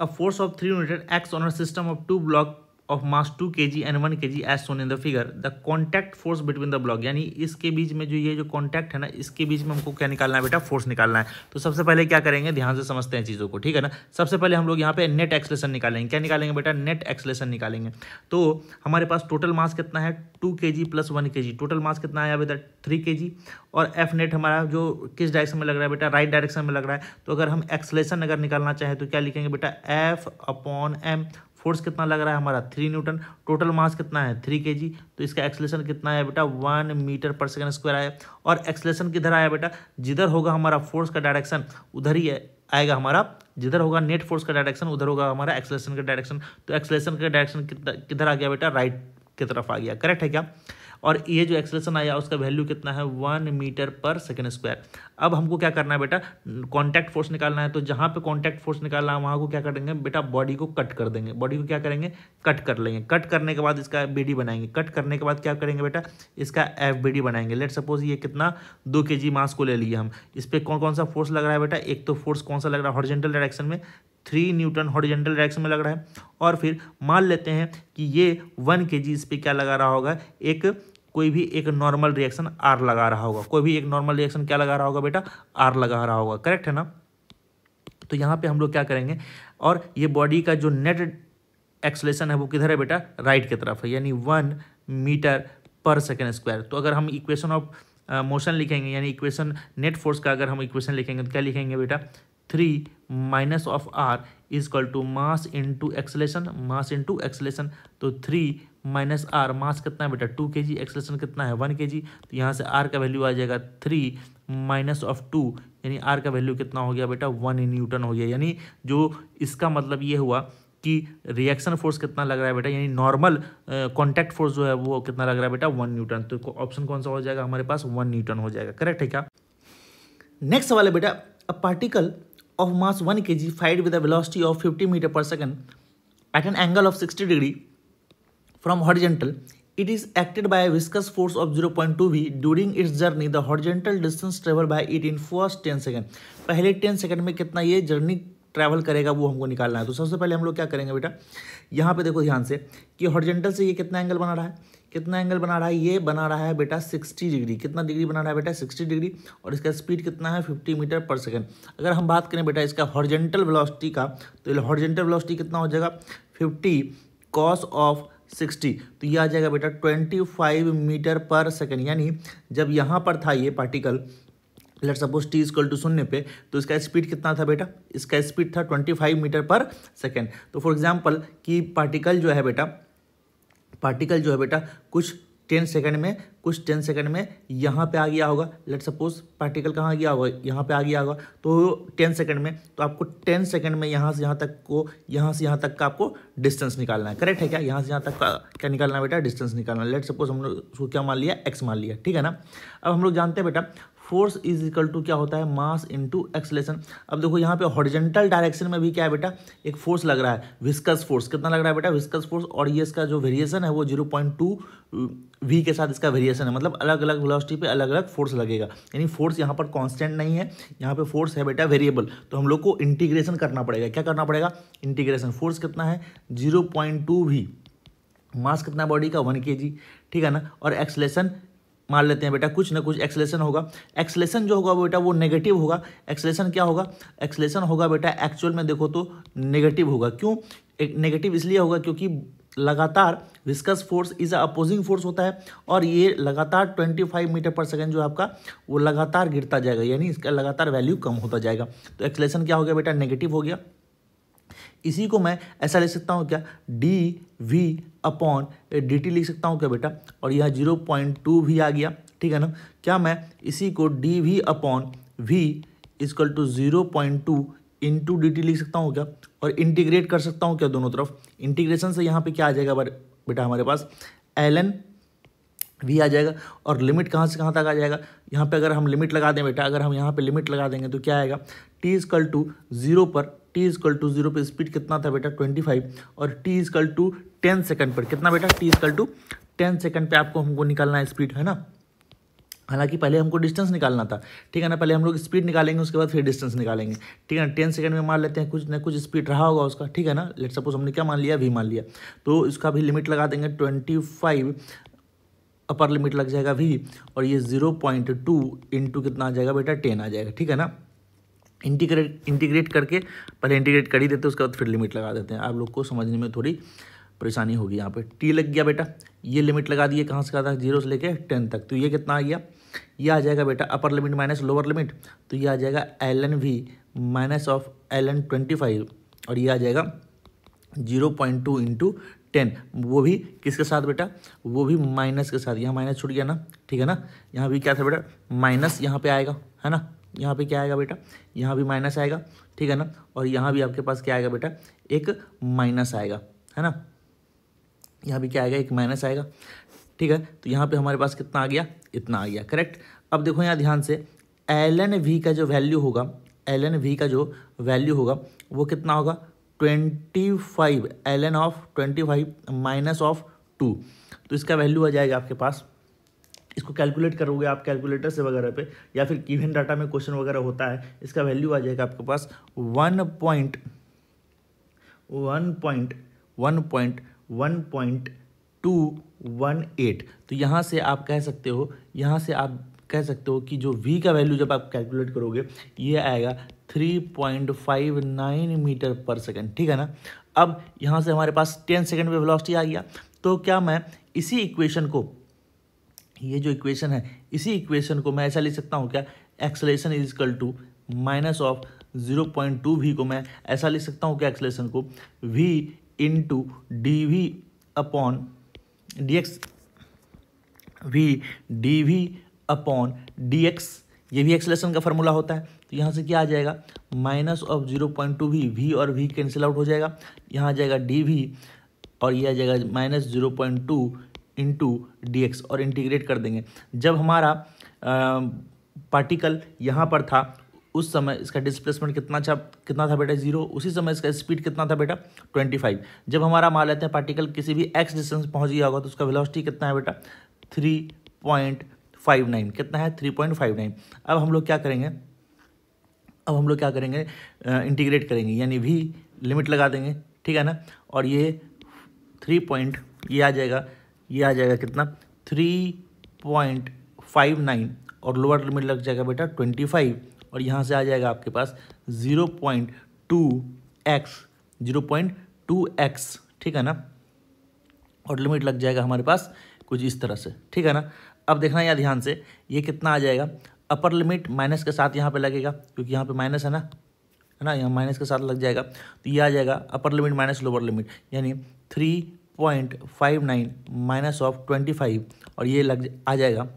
[SPEAKER 1] a force of three united x on a system of two block of mass two k ji and one k g as shown in the figure the contact force between the block यानी इसके बीच में जो ये जो contact है ना इसके बीच में हमको क्या निकालना है बेटा फोर्स निकालना है तो सबसे पहले क्या करेंगे ध्यान से समझते हैं चीज़ों को ठीक है ना सबसे पहले हम लोग यहाँ पे नेट एक्सलेशन निकालेंगे क्या निकालेंगे बेटा नेट एक्सलेशन निकालेंगे तो हमारे पास टोटल मास कितना है to k ji plus one k ji total mass कितना आया बेटा थ्री के जी और एफ नेट हमारा जो किस डायरेक्शन में लग रहा है बेटा राइट डायरेक्शन में लग रहा है तो अगर हम एक्सलेशन अगर निकालना चाहें तो क्या लिखेंगे बेटा एफ अपॉन एम फोर्स कितना लग रहा है हमारा थ्री न्यूटन टोटल मास कितना है थ्री के तो इसका एक्सलेशन कितना है बेटा वन मीटर पर सेकेंड स्क्वायर आया और एक्सलेशन किधर आया बेटा जिधर होगा हमारा फोर्स का डायरेक्शन उधर ही आएगा हमारा जिधर होगा नेट फोर्स का डायरेक्शन उधर होगा हमारा एक्सलेशन का डायरेक्शन तो एक्सलेशन का डायरेक्शन किधर आ गया बेटा राइट की तरफ आ गया करेक्ट है क्या और ये जो एक्सलेशन आया उसका वैल्यू कितना है वन मीटर पर सेकेंड स्क्वायर अब हमको क्या करना है बेटा कॉन्टैक्ट फोर्स निकालना है तो जहाँ पे कॉन्टैक्ट फोर्स निकालना है वहाँ को क्या करेंगे बेटा बॉडी को कट कर देंगे बॉडी को क्या करेंगे कट कर लेंगे कट करने के बाद इसका बी बनाएंगे कट करने के बाद क्या करेंगे बेटा इसका एफ बनाएंगे लेट सपोज ये कितना दो के मास को ले लिए हम इस पर कौन कौन सा फोर्स लग रहा है बेटा एक तो फोर्स कौन सा लग रहा है हॉर्जेंटल डायरेक्शन में थ्री न्यूटन हॉरिजेंटल डायरेक्शन में लग रहा है और फिर मान लेते हैं कि ये वन के जी इस पर क्या लगा रहा होगा एक कोई भी एक नॉर्मल रिएक्शन आर लगा रहा होगा कोई भी एक नॉर्मल रिएक्शन क्या लगा रहा होगा बेटा आर लगा रहा होगा करेक्ट है ना तो यहाँ पे हम लोग क्या करेंगे और ये बॉडी का जो नेट एक्सलेशन है वो किधर है बेटा राइट की तरफ है यानी वन मीटर पर सेकेंड स्क्वायर तो अगर हम इक्वेशन ऑफ मोशन लिखेंगे यानी इक्वेशन नेट फोर्स का अगर हम इक्वेशन लिखेंगे तो क्या लिखेंगे बेटा three minus of are is equal to mass into acceleration mass into acceleration तो थ्री माइनस आर मास कितना है बेटा टू के जी एक्सलेशन कितना है वन के जी तो यहाँ से आर का वैल्यू आ जाएगा थ्री माइनस ऑफ टू यानी आर का वैल्यू कितना हो गया बेटा वन न्यूटन हो गया यानी जो इसका मतलब ये हुआ कि रिएक्शन फोर्स कितना लग रहा है बेटा यानी नॉर्मल कॉन्टैक्ट फोर्स जो है वो कितना लग रहा है बेटा वन न्यूटन तो ऑप्शन कौन सा हो जाएगा हमारे पास वन न्यूटन हो जाएगा करेक्ट है क्या नेक्स्ट सवाल है बेटा a particle of mass one k g fired with of fifty meter पर second at an angle of sixty degree from horizontal, it is acted by a viscous force of v during its journey the horizontal distance travel by it in first 10 second पहले 10 second में कितना ये journey travel करेगा वो हमको निकालना है तो सबसे पहले हम लोग क्या करेंगे बेटा यहाँ पे देखो ध्यान से कि हॉर्जेंटल से ये कितना एंगल बना रहा है कितना एंगल बना रहा है ये बना रहा है बेटा 60 डिग्री कितना डिग्री बना रहा है बेटा 60 डिग्री और इसका स्पीड कितना है 50 मीटर पर सेकंड अगर हम बात करें बेटा इसका हॉर्जेंटल वेलोसिटी का तो हॉर्जेंटल वेलोसिटी कितना हो जाएगा 50 कॉस ऑफ सिक्सटी तो ये आ जाएगा बेटा ट्वेंटी फाइव मीटर पर सेकेंड यानी जब यहाँ पर था ये particle let suppose t is equal to शून्य पे तो इसका स्पीड कितना था बेटा इसका स्पीड था ट्वेंटी फाइव मीटर पर सेकेंड तो फॉर एग्जाम्पल कि पार्टिकल जो है बेटा पार्टिकल जो है बेटा कुछ टेन सेकंड में कुछ टेन सेकंड में यहाँ पे आ गया होगा लेट सपोज पार्टिकल कहाँ गया होगा यहाँ पे आ गया होगा तो टेन सेकंड में तो आपको टेन सेकंड में यहाँ से यहाँ तक को यहाँ से यहाँ तक का आपको डिस्टेंस निकालना है करेक्ट है क्या यहाँ से यहाँ तक का क्या निकालना है बेटा डिस्टेंस निकालना लेट सपोज हम लोग उसको क्या मान लिया एक्स मान लिया ठीक है ना अब हम लोग जानते हैं बेटा फोर्स इज इक्वल टू क्या होता है मास इंटू एक्सलेशन अब देखो यहाँ पे हॉरिजेंटल डायरेक्शन में भी क्या है बेटा एक फोर्स लग रहा है विस्कस फोर्स कितना लग रहा है बेटा विस्कस फोर्स और ये इसका जो वेरिएशन है वो जीरो पॉइंट टू वी के साथ इसका वेरिएशन है मतलब अलग अलग वेलोसिटी पे अलग अलग फोर्स लगेगा यानी फोर्स यहाँ पर कॉन्स्टेंट नहीं है यहाँ पे फोर्स है बेटा वेरिएबल तो हम लोग को इंटीग्रेशन करना पड़ेगा क्या करना पड़ेगा इंटीग्रेशन फोर्स कितना है zero point two v mass कितना बॉडी का वन के जी ठीक है ना और एक्सलेशन मान लेते हैं बेटा कुछ ना कुछ एक्सलेशन होगा एक्सलेशन जो होगा बेटा वो नेगेटिव होगा एक्सलेशन क्या होगा एक्सलेशन होगा बेटा एक्चुअल में देखो तो नेगेटिव होगा क्यों नेगेटिव इसलिए होगा क्योंकि लगातार viscous force is opposing force होता है और ये लगातार 25 मीटर पर सेकेंड जो है आपका वो लगातार गिरता जाएगा यानी इसका लगातार वैल्यू कम होता जाएगा तो एक्सलेशन क्या हो गया बेटा नेगेटिव हो गया इसी को मैं ऐसा लिख सकता हूँ क्या d we upon D T लिख सकता हूँ क्या बेटा और यह जीरो पॉइंट टू भी आ गया ठीक है ना क्या मैं इसी को D we upon v is equal to zero point two into d T लिख सकता हूँ क्या और इंटीग्रेट कर सकता हूँ क्या दोनों तरफ इंटीग्रेशन से यहाँ पर क्या आ जाएगा बेटा हमारे पास एल एन वी आ जाएगा और लिमिट कहाँ से कहाँ तक आ जाएगा यहाँ पे अगर हम लिमिट लगा दें बेटा अगर हम यहाँ पे लिमिट लगा देंगे तो क्या आएगा टी इजकल टू ज़ीरो पर टी इजकल टू जीरो पे स्पीड कितना था बेटा ट्वेंटी फाइव और t is equal to ten second पर कितना बेटा t is equal to ten second पे आपको हमको निकालना है स्पीड है ना हालांकि पहले हमको डिस्टेंस निकालना था ठीक है ना पहले हम लोग स्पीड निकालेंगे उसके बाद फिर डिस्टेंस निकालेंगे ठीक है ना टेन सेकंड में मान लेते हैं कुछ ना कुछ स्पीड रहा होगा उसका ठीक है ना लेट सपोज हमने क्या मान लिया वी मान लिया तो इसका भी लिमिट लगा देंगे ट्वेंटी फाइव अपर लिमिट लग जाएगा वी और ये जीरो पॉइंट टू इंटू कितना आ जाएगा बेटा टेन आ जाएगा ठीक है ना इंटीग्रेट इंटीग्रेट करके पहले इंटीग्रेट कर ही देते हैं उसके बाद फिर लिमिट लगा देते हैं आप लोग को समझने में थोड़ी परेशानी होगी यहाँ पे टी लग गया बेटा ये लिमिट लगा दिए कहाँ से कहा था जीरो से लेके टेन तक तो ये कितना आ गया ये आ जाएगा बेटा upper limit minus lower limit तो ये आ जाएगा l n v minus of l n twenty five और ये आ जाएगा zero point two into ten वो भी किसके साथ बेटा वो भी माइनस के साथ यहाँ माइनस छूट गया ना ठीक है ना यहाँ भी क्या था बेटा माइनस यहाँ पर आएगा है ना यहाँ पे क्या आएगा बेटा यहाँ भी माइनस आएगा ठीक है ना और यहाँ भी आपके पास क्या आएगा बेटा एक माइनस आएगा है ना यहाँ भी क्या आएगा एक माइनस आएगा ठीक है तो यहाँ पे हमारे पास कितना आ गया इतना आ गया करेक्ट अब देखो यहाँ ध्यान से एल एन वी का जो वैल्यू होगा एल एन वी का जो वैल्यू होगा वो कितना होगा twenty five l n of twenty five minus of two तो इसका वैल्यू आ जाएगा आपके पास इसको कैलकुलेट करोगे आप कैलकुलेटर से वगैरह पे या फिर कीवेन डाटा में क्वेश्चन वगैरह होता है इसका वैल्यू आ जाएगा आपके पास one point one point one point one point two one eight तो यहाँ से आप कह सकते हो यहाँ से आप कह सकते हो कि जो v का वैल्यू जब आप कैलकुलेट करोगे ये आएगा three point five nine meter पर सेकेंड ठीक है ना अब यहाँ से हमारे पास टेन सेकेंड पे वेलोसिटी आ गया तो क्या मैं इसी इक्वेशन को ये जो इक्वेशन है इसी इक्वेशन को मैं ऐसा ले सकता हूँ क्या acceleration is equal to minus of zero point two v को मैं ऐसा ले सकता हूँ क्या एक्सलेशन को v into d we upon d x v d we upon d x ये भी एक्सलेशन का फॉर्मूला होता है तो यहाँ से क्या आ जाएगा minus of zero point two v v और वी कैंसिल आउट हो जाएगा यहाँ आ जाएगा डी वी और ये आ जाएगा minus zero point two into d और इंटीग्रेट कर देंगे जब हमारा पार्टिकल यहाँ पर था उस समय इसका डिस्प्लेसमेंट कितना था कितना था बेटा जीरो उसी समय इसका स्पीड कितना था बेटा ट्वेंटी फाइव जब हमारा मान लेते हैं पार्टिकल किसी भी एक्स डिस्टेंस पहुँच गया होगा तो उसका वेलोसिटी कितना है बेटा थ्री पॉइंट फाइव नाइन कितना है थ्री पॉइंट फाइव नाइन अब हम लोग क्या करेंगे अब हम लोग क्या करेंगे इंटीग्रेट करेंगे यानी भी लिमिट लगा देंगे ठीक है ना और ये थ्री पॉइंट ये आ जाएगा ये आ जाएगा कितना थ्री पॉइंट फाइव नाइन और लोअर लिमिट लग जाएगा बेटा ट्वेंटी फाइव और यहाँ से आ जाएगा आपके पास zero point two x zero point two x ठीक है ना और लिमिट लग जाएगा हमारे पास कुछ इस तरह से ठीक है ना अब देखना यहाँ ध्यान से ये कितना आ जाएगा अपर लिमिट माइनस के साथ यहाँ पे लगेगा क्योंकि यहाँ पे माइनस है ना है ना यहाँ माइनस के साथ लग जाएगा तो ये आ जाएगा upper limit minus lower limit यानी three point five nine minus of twenty five और ये लग आ जाएगा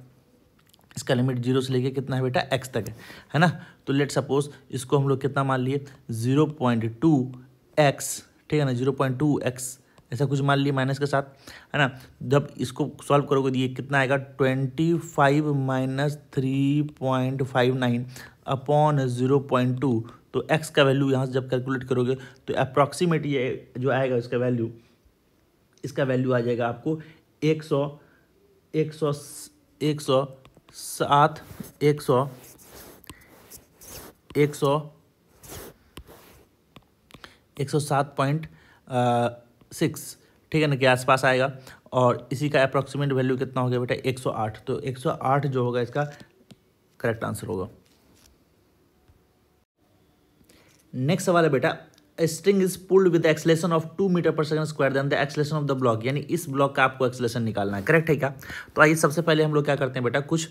[SPEAKER 1] इसका लिमिट जीरो से लेके कितना है बेटा एक्स तक है है ना तो लेट सपोज इसको हम लोग कितना मान लिए ज़ीरो पॉइंट टू एक्स ठीक है ना ज़ीरो पॉइंट टू एक्स ऐसा कुछ मान लिए माइनस के साथ है ना जब इसको सॉल्व करोगे तो ये कितना आएगा twenty five minus three point five nine upon zero point two तो एक्स का वैल्यू यहाँ से जब कैलकुलेट करोगे तो अप्रॉक्सीमेट ये जो आएगा इसका वैल्यू इसका वैल्यू आ जाएगा आपको एक सौ एक सौ एक सौ सात एक सौ एक सौ एक सौ सात पॉइंट सिक्स ठीक है ना के आसपास आएगा और इसी का अप्रॉक्सीमेट वैल्यू कितना हो गया बेटा एक सौ आठ तो एक सौ आठ जो होगा इसका करेक्ट आंसर होगा नेक्स्ट सवाल है बेटा string is pulled with acceleration of two meter पर second square then the acceleration of the block यानी इस ब्लॉक का आपको एक्सलेशन निकालना है करेक्ट है क्या तो आइए सबसे पहले हम लोग क्या करते हैं बेटा कुछ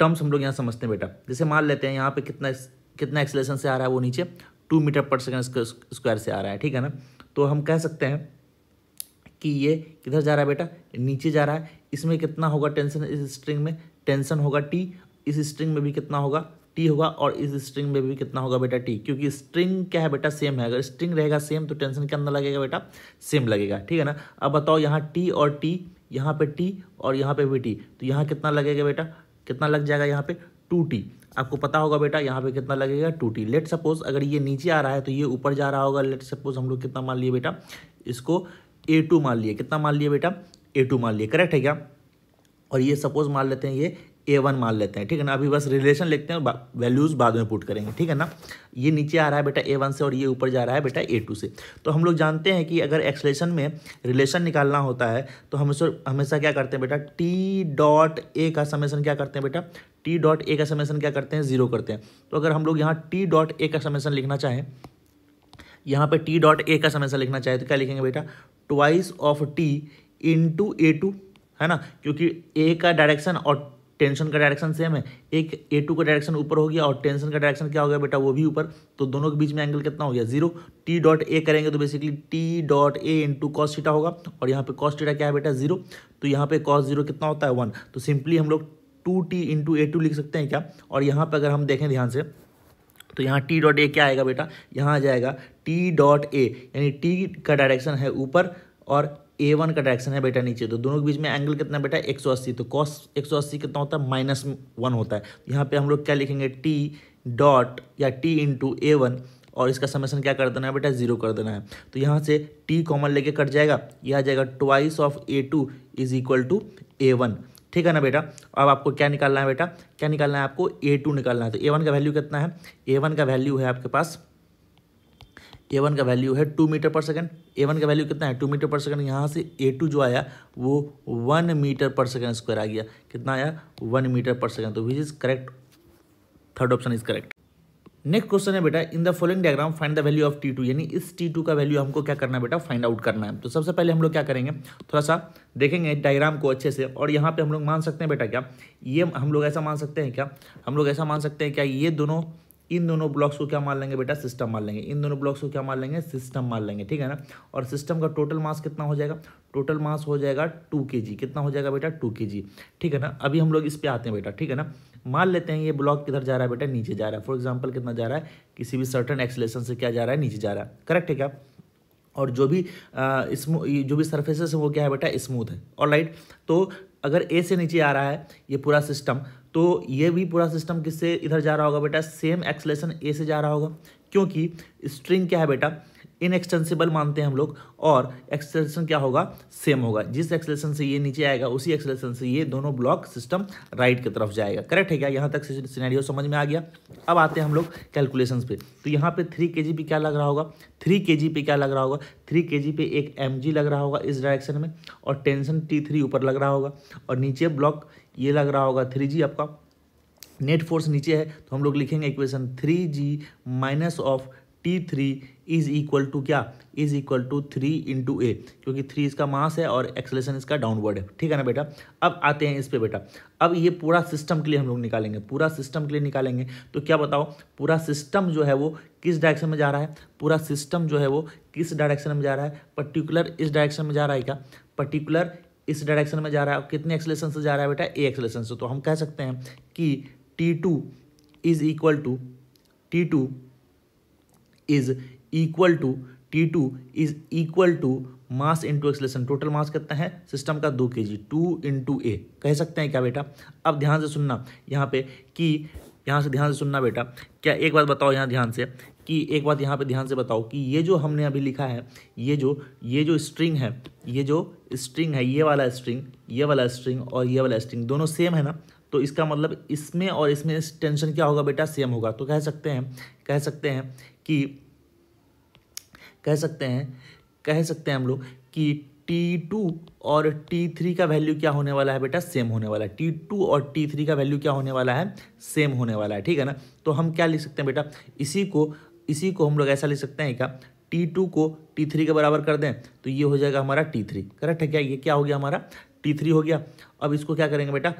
[SPEAKER 1] टर्म्स हम लोग यहाँ समझते हैं बेटा जैसे मान लेते हैं यहाँ पे कितना कितना एक्सलेशन से आ रहा है वो नीचे टू मीटर पर सेकंड स्क्वायर से आ रहा है ठीक है ना तो हम कह सकते हैं कि ये किधर जा रहा है बेटा नीचे जा रहा है इसमें कितना होगा टेंशन इस स्ट्रिंग में टेंशन होगा टी इस स्ट्रिंग में भी कितना होगा टी होगा और इस स्ट्रिंग में भी कितना होगा बेटा टी क्योंकि स्ट्रिंग क्या है बेटा सेम है अगर स्ट्रिंग रहेगा सेम तो टेंशन के अंदर लगेगा बेटा सेम लगेगा ठीक है ना अब बताओ यहाँ टी और टी यहाँ पे टी और यहाँ पे भी टी तो यहाँ कितना लगेगा बेटा कितना लग जाएगा यहाँ पे टू टी आपको पता होगा बेटा यहाँ पे कितना लगेगा टू टी लेट सपोज अगर ये नीचे आ रहा है तो ये ऊपर जा रहा होगा लेट सपोज हम लोग कितना मान लिए बेटा इसको ए टू मान लिए कितना मान लिए बेटा ए टू मान लिए करेक्ट है क्या और ये सपोज मान लेते हैं ये ए वन मान लेते हैं ठीक है ना अभी बस रिलेशन लिखते हैं वैल्यूज़ बाद में पुट करेंगे ठीक है ना ये नीचे आ रहा है बेटा ए वन से और ये ऊपर जा रहा है बेटा ए टू से तो हम लोग जानते हैं कि अगर एक्सलेशन में रिलेशन निकालना होता है तो हमेशा हमेशा क्या करते हैं बेटा टी डॉट ए का समेसन क्या करते हैं बेटा टी डॉट ए का समेसन क्या करते हैं जीरो करते हैं तो अगर हम लोग यहाँ टी डॉट ए का समेसन लिखना चाहें यहाँ पर टी डॉट ए का समेसन लिखना चाहें तो क्या लिखेंगे बेटा twice of t two a two है ना क्योंकि ए का डायरेक्शन और टेंशन का डायरेक्शन सेम है एक ए टू का डायरेक्शन ऊपर हो गया और टेंशन का डायरेक्शन क्या हो गया बेटा वो भी ऊपर तो दोनों के बीच में एंगल कितना हो गया जीरो टी डॉट ए करेंगे तो basically t dot a into cos theta होगा और यहाँ पे कॉस सीटा क्या है बेटा जीरो तो यहाँ पे कॉस जीरो कितना होता है वन तो सिंपली हम लोग two t into a two लिख सकते हैं क्या और यहाँ पर अगर हम देखें ध्यान से तो यहाँ टी डॉट ए क्या आएगा बेटा यहाँ आ जाएगा टी डॉट ए यानी टी का डायरेक्शन है ऊपर और ए वन का डायरेक्शन है बेटा नीचे तो दोनों के बीच में एंगल कितना बेटा एक सौ अस्सी तो कॉस एक सौ अस्सी कितना होता है माइनस वन होता है यहाँ पे हम लोग क्या लिखेंगे टी डॉट या टी इंटू ए वन और इसका समेसन क्या कर देना है बेटा जीरो कर देना है तो यहाँ से टी कॉमन लेके कट जाएगा यह आ जाएगा twice of a two is equal to a one ठीक है ना बेटा अब आपको क्या निकालना है बेटा क्या निकालना है आपको ए टू निकालना है तो ए वन का वैल्यू कितना है ए वन का वैल्यू है आपके पास ए वन का वैल्यू है टू मीटर पर सेकंड ए वन का वैल्यू कितना है टू मीटर पर सेकंड यहाँ से ए टू जो आया वो वन मीटर पर सेकंड स्क्वायर आ गया कितना आया वन मीटर पर सेकंड तो which is correct third option is correct next question है बेटा in the following diagram find the value of t two यानी इस टी टू का वैल्यू हमको क्या करना है बेटा फाइंड आउट करना है तो सबसे पहले हम लोग क्या करेंगे थोड़ा सा देखेंगे डायग्राम को अच्छे से और यहाँ पे हम लोग मान सकते हैं बेटा क्या ये हम लोग ऐसा मान सकते हैं क्या हम लोग ऐसा मान सकते हैं क्या ये दोनों इन दोनों ब्लॉक्स को क्या मान लेंगे बेटा सिस्टम मान लेंगे इन दोनों ब्लॉक्स को क्या मान लेंगे सिस्टम मान लेंगे ठीक है ना और सिस्टम का टोटल मास कितना हो जाएगा टोटल मास हो जाएगा टू के जी कितना हो जाएगा बेटा टू के जी ठीक है ना अभी हम लोग इस पर आते हैं बेटा ठीक है ना मान लेते हैं ये ब्लॉक किधर जा रहा है बेटा नीचे जा रहा है फॉर एग्जाम्पल कितना जा रहा है किसी भी सर्टन एक्सलेशन से क्या जा रहा है नीचे जा रहा है करेक्ट है क्या और जो भी स्मू जो भी सर्फेसेस है वो क्या है बेटा स्मूथ है और राइट तो अगर ए से नीचे आ रहा है ये पूरा सिस्टम तो ये भी पूरा सिस्टम किससे इधर जा रहा होगा बेटा सेम एक्सलेशन ए से जा रहा होगा क्योंकि स्ट्रिंग क्या है बेटा इनएक्सटेंसिबल मानते हैं हम लोग और एक्सलेशन क्या होगा सेम होगा जिस एक्सलेशन से ये नीचे आएगा उसी एक्सलेशन से ये दोनों ब्लॉक सिस्टम राइट की तरफ जाएगा करेक्ट है क्या यहाँ तक सिनेरियो समझ में आ गया अब आते हैं हम लोग कैलकुलेशन पे तो यहाँ पे थ्री के जी पे क्या लग रहा होगा थ्री के जी पे क्या लग रहा होगा थ्री के जी पे एक एम जी लग रहा होगा इस डायरेक्शन में और टेंशन टी थ्री ऊपर लग रहा होगा और नीचे ब्लॉक ये लग रहा होगा थ्री जी आपका नेट फोर्स नीचे है तो हम लोग लिखेंगे equation three g minus of t three is equal to क्या is equal to three into a क्योंकि थ्री इसका मास है और एक्सलेशन इसका डाउनवर्ड है ठीक है ना बेटा अब आते हैं इस पे बेटा अब ये पूरा सिस्टम के लिए हम लोग निकालेंगे पूरा सिस्टम के लिए निकालेंगे तो क्या बताओ पूरा सिस्टम जो है वो किस डायरेक्शन में जा रहा है पूरा सिस्टम जो है वो किस डायरेक्शन में जा रहा है पर्टिकुलर इस डायरेक्शन में जा रहा है क्या पर्टिकुलर इस डायरेक्शन में जा रहा है कितने एक्सलेशन से जा रहा है बेटा ए एक्सलेशन से तो हम कह सकते हैं कि t two is equal to t two is equal to t two is equal to mass into acceleration total mass कितना है सिस्टम का दो के जी टू इंटू ए कह सकते हैं क्या बेटा अब ध्यान से सुनना यहाँ पे कि यहाँ से ध्यान से सुनना बेटा क्या एक बात बताओ यहाँ ध्यान से कि एक बात यहाँ पे ध्यान से बताओ कि ये जो हमने अभी लिखा है ये जो ये जो स्ट्रिंग है ये जो स्ट्रिंग है ये वाला स्ट्रिंग ये वाला स्ट्रिंग और ये वाला स्ट्रिंग दोनों सेम है ना तो इसका मतलब इसमें और इसमें इस टेंशन क्या होगा बेटा सेम होगा तो कह सकते हैं कह सकते हैं कि कह सकते हैं कह सकते हैं हम लोग कि टी टू और टी थ्री का वैल्यू क्या होने वाला है बेटा सेम होने वाला है टी टू और टी थ्री का वैल्यू क्या होने वाला है सेम होने वाला है ठीक है ना तो हम क्या लिख सकते हैं बेटा इसी को इसी को हम लोग ऐसा लिख सकते हैं क्या टी टू को टी थ्री के बराबर कर दें तो ये हो जाएगा हमारा टी थ्री करेक्ट है क्या ये क्या हो गया हमारा टी थ्री हो गया अब इसको क्या करेंगे बेटा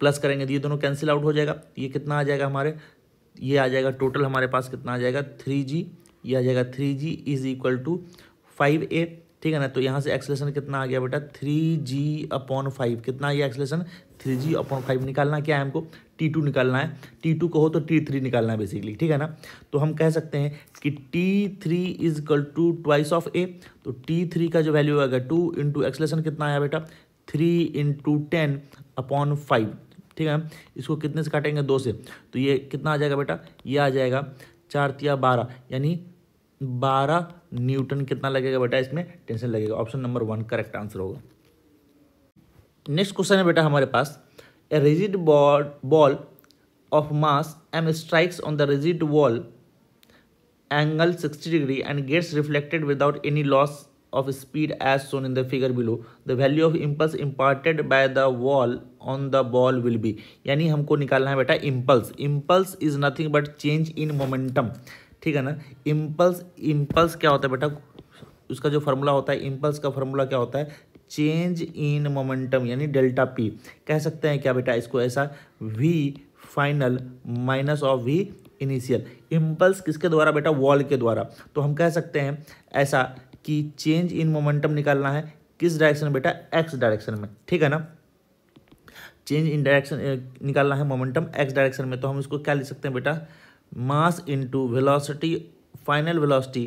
[SPEAKER 1] प्लस करेंगे तो ये दोनों कैंसिल आउट हो जाएगा ये कितना आ जाएगा हमारे ये आ जाएगा टोटल हमारे पास कितना आ जाएगा थ्री जी ये आ जाएगा three g is equal to five a ठीक है ना तो यहाँ से एक्सलेशन कितना आ गया बेटा थ्री जी अपॉन फाइव कितना आ गया acceleration three g upon five निकालना क्या है हमको टी टू निकालना है टी टू कहो तो टी थ्री निकालना है बेसिकली ठीक है ना तो हम कह सकते हैं कि t three is equal to twice of a तो टी थ्री का जो वैल्यू आएगा टू इंटू एक्सलेशन कितना आया बेटा three into ten upon five ठीक है इसको कितने से काटेंगे दो से तो ये कितना आ जाएगा बेटा ये आ जाएगा चार तिया बारह यानी बारह न्यूटन कितना लगेगा बेटा इसमें टेंशन लगेगा option number one correct answer होगा नेक्स्ट क्वेश्चन है बेटा हमारे पास a rigid ball of mass m strikes on the rigid wall angle sixty degree and gets reflected without any loss of speed as shown in the figure below the value of impulse imparted by the wall on the ball will be यानी हमको निकालना है बेटा impulse impulse is nothing but change in momentum ठीक है ना impulse impulse क्या होता है बेटा उसका जो फार्मूला होता है इम्पल्स का फार्मूला क्या होता है चेंज इन मोमेंटम यानी डेल्टा पी कह सकते हैं क्या बेटा इसको ऐसा v final minus of we initial impulse किसके द्वारा बेटा वॉल के द्वारा तो हम कह सकते हैं ऐसा कि चेंज इन मोमेंटम निकालना है किस डायरेक्शन में बेटा एक्स डायरेक्शन में ठीक है ना चेंज इन डायरेक्शन निकालना है मोमेंटम एक्स डायरेक्शन में तो हम इसको क्या ले सकते हैं बेटा mass into velocity final velocity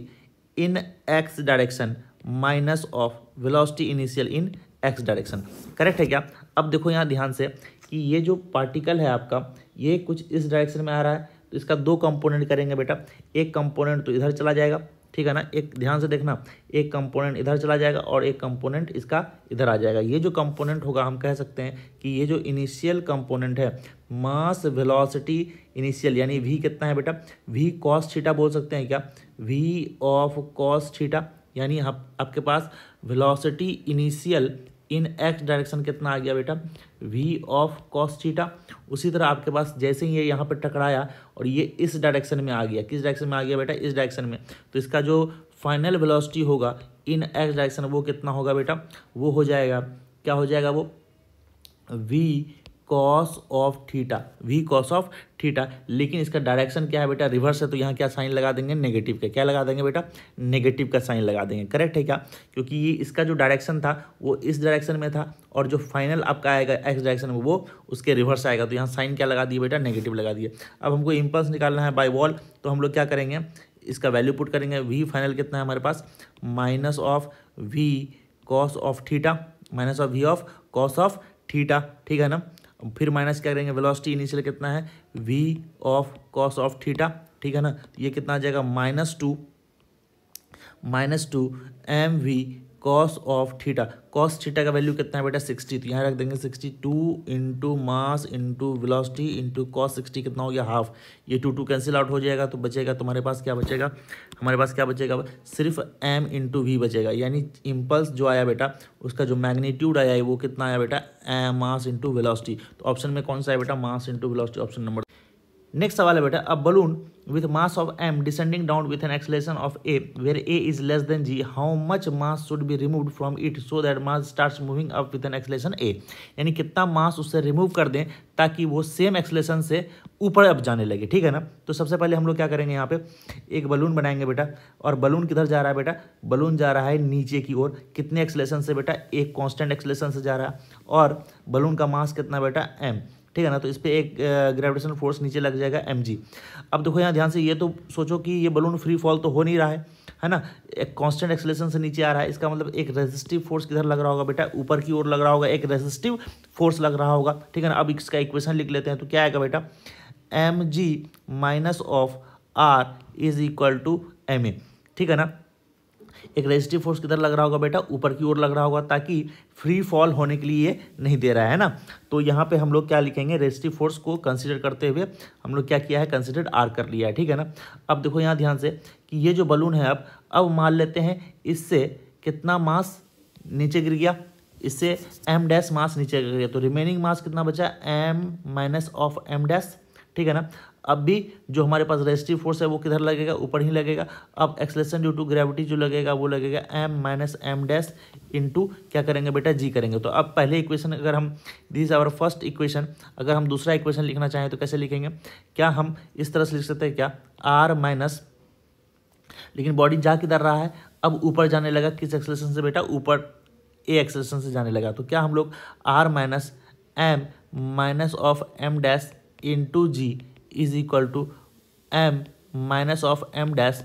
[SPEAKER 1] in x direction minus of velocity initial in x direction correct है क्या अब देखो यहाँ ध्यान से कि ये जो पार्टिकल है आपका ये कुछ इस डायरेक्शन में आ रहा है तो इसका दो कंपोनेंट करेंगे बेटा एक कंपोनेंट तो इधर चला जाएगा ठीक है ना एक ध्यान से देखना एक कंपोनेंट इधर चला जाएगा और एक कंपोनेंट इसका इधर आ जाएगा ये जो कंपोनेंट होगा हम कह सकते हैं कि ये जो इनिशियल कंपोनेंट है मास वेलोसिटी इनिशियल यानी वी कितना है बेटा वी कॉस छीटा बोल सकते हैं क्या वी ऑफ कॉस छीटा यानी आप, आपके पास velocity initial in x direction कितना आ गया बेटा वी ऑफ कॉस थीटा उसी तरह आपके पास जैसे ही ये यहाँ पर टकराया और ये इस डायरेक्शन में आ गया किस डायरेक्शन में आ गया बेटा इस डायरेक्शन में तो इसका जो फाइनल वेलोसिटी होगा इन एक्स डायरेक्शन वो कितना होगा बेटा वो हो जाएगा क्या हो जाएगा वो v cos of theta v cos of theta लेकिन इसका डायरेक्शन क्या है बेटा रिवर्स है तो यहाँ क्या साइन लगा देंगे नेगेटिव का क्या लगा देंगे बेटा नेगेटिव का साइन लगा देंगे करेक्ट है क्या क्योंकि ये इसका जो डायरेक्शन था वो इस डायरेक्शन में था और जो फाइनल आपका आएगा एक्स डायरेक्शन में वो उसके रिवर्स आएगा तो यहाँ साइन क्या लगा दिए बेटा नेगेटिव लगा दिए अब हमको इम्पल्स निकालना है बाई वॉल तो हम लोग क्या करेंगे इसका वैल्यू पुट करेंगे वी फाइनल कितना है हमारे पास minus of v cos of theta minus of v of cos of theta ठीक है ना फिर माइनस क्या करेंगे वेलोसिटी इनिशियल कितना है V of cos of theta ठीक है ना ये कितना आ जाएगा minus two minus two M V cos of theta cos theta का वैल्यू कितना है बेटा सिक्सटी तो यहाँ रख देंगे sixty two into mass into velocity into cos sixty कितना हो गया हाफ ये टू टू कैंसिल आउट हो जाएगा तो बचेगा तुम्हारे पास क्या बचेगा हमारे पास क्या बचेगा सिर्फ एम इंटू वी बचेगा यानी इम्पल्स जो आया बेटा उसका जो मैग्नीट्यूड आया है वो कितना आया बेटा एम मास इंटू विलॉसिटी तो ऑप्शन में कौन सा है बेटा mass into velocity option number next सवाल है बेटा अब balloon with mass of M descending down with an acceleration of A where A is less than G how much mass should be remove from it so that mass start moving up with an acceleration A यानी कितना मास उससे remove कर दें ताकि वो same acceleration से ऊपर अब जाने लगे ठीक है ना तो सबसे पहले हम लोग क्या करेंगे यहाँ पे एक बलून बनाएंगे बेटा और बलून किधर जा रहा है बेटा बलून जा रहा है नीचे की ओर कितने एक्सलेशन से बेटा एक कॉन्स्टेंट एक्सलेशन से जा रहा है और बलून का मास कितना बेटा एम ठीक है ना तो इस पर एक ग्रेविटेशन फोर्स नीचे लग जाएगा एम अब देखो यहाँ ध्यान से ये तो सोचो कि ये बलून फ्री फॉल तो हो नहीं रहा है है ना एक कांस्टेंट एक्सलेशन से नीचे आ रहा है इसका मतलब एक रेजिस्टिव फोर्स किधर लग रहा होगा बेटा ऊपर की ओर लग रहा होगा एक रेजिस्टिव फोर्स लग रहा होगा ठीक है ना अब इसका इक्वेशन लिख लेते हैं तो क्या आएगा बेटा M G minus of are is equal to M A ठीक है ना एक रेजिस्टिव फोर्स किधर लग रहा होगा बेटा ऊपर की ओर लग रहा होगा ताकि फ्री फॉल होने के लिए नहीं दे रहा है ना तो यहाँ पे हम लोग क्या लिखेंगे रेजिस्टिव फोर्स को कंसिडर करते हुए हम लोग क्या किया है कंसिडर आर कर लिया है ठीक है ना अब देखो यहाँ ध्यान से कि ये जो बलून है अब अब मान लेते हैं इससे कितना मास नीचे गिर गया इससे एम डैश मास नीचे गिर गया तो रिमेनिंग मास कितना बचा M minus of M dash ठीक है ना अब भी जो हमारे पास रेजिस्टिव फोर्स है वो किधर लगेगा ऊपर ही लगेगा अब एक्सलेशन ड्यू टू ग्रेविटी जो लगेगा वो लगेगा M minus M dash into क्या करेंगे बेटा जी करेंगे तो अब पहले इक्वेशन अगर हम दिस आवर फर्स्ट इक्वेशन अगर हम दूसरा इक्वेशन लिखना चाहें तो कैसे लिखेंगे क्या हम इस तरह से लिख सकते हैं क्या आर माइनस लेकिन बॉडी जा किधर रहा है अब ऊपर जाने लगा किस एक्सलेशन से बेटा ऊपर ए एक्सलेशन से जाने लगा तो क्या हम लोग R minus M minus of M dash into G is equal to M minus of M dash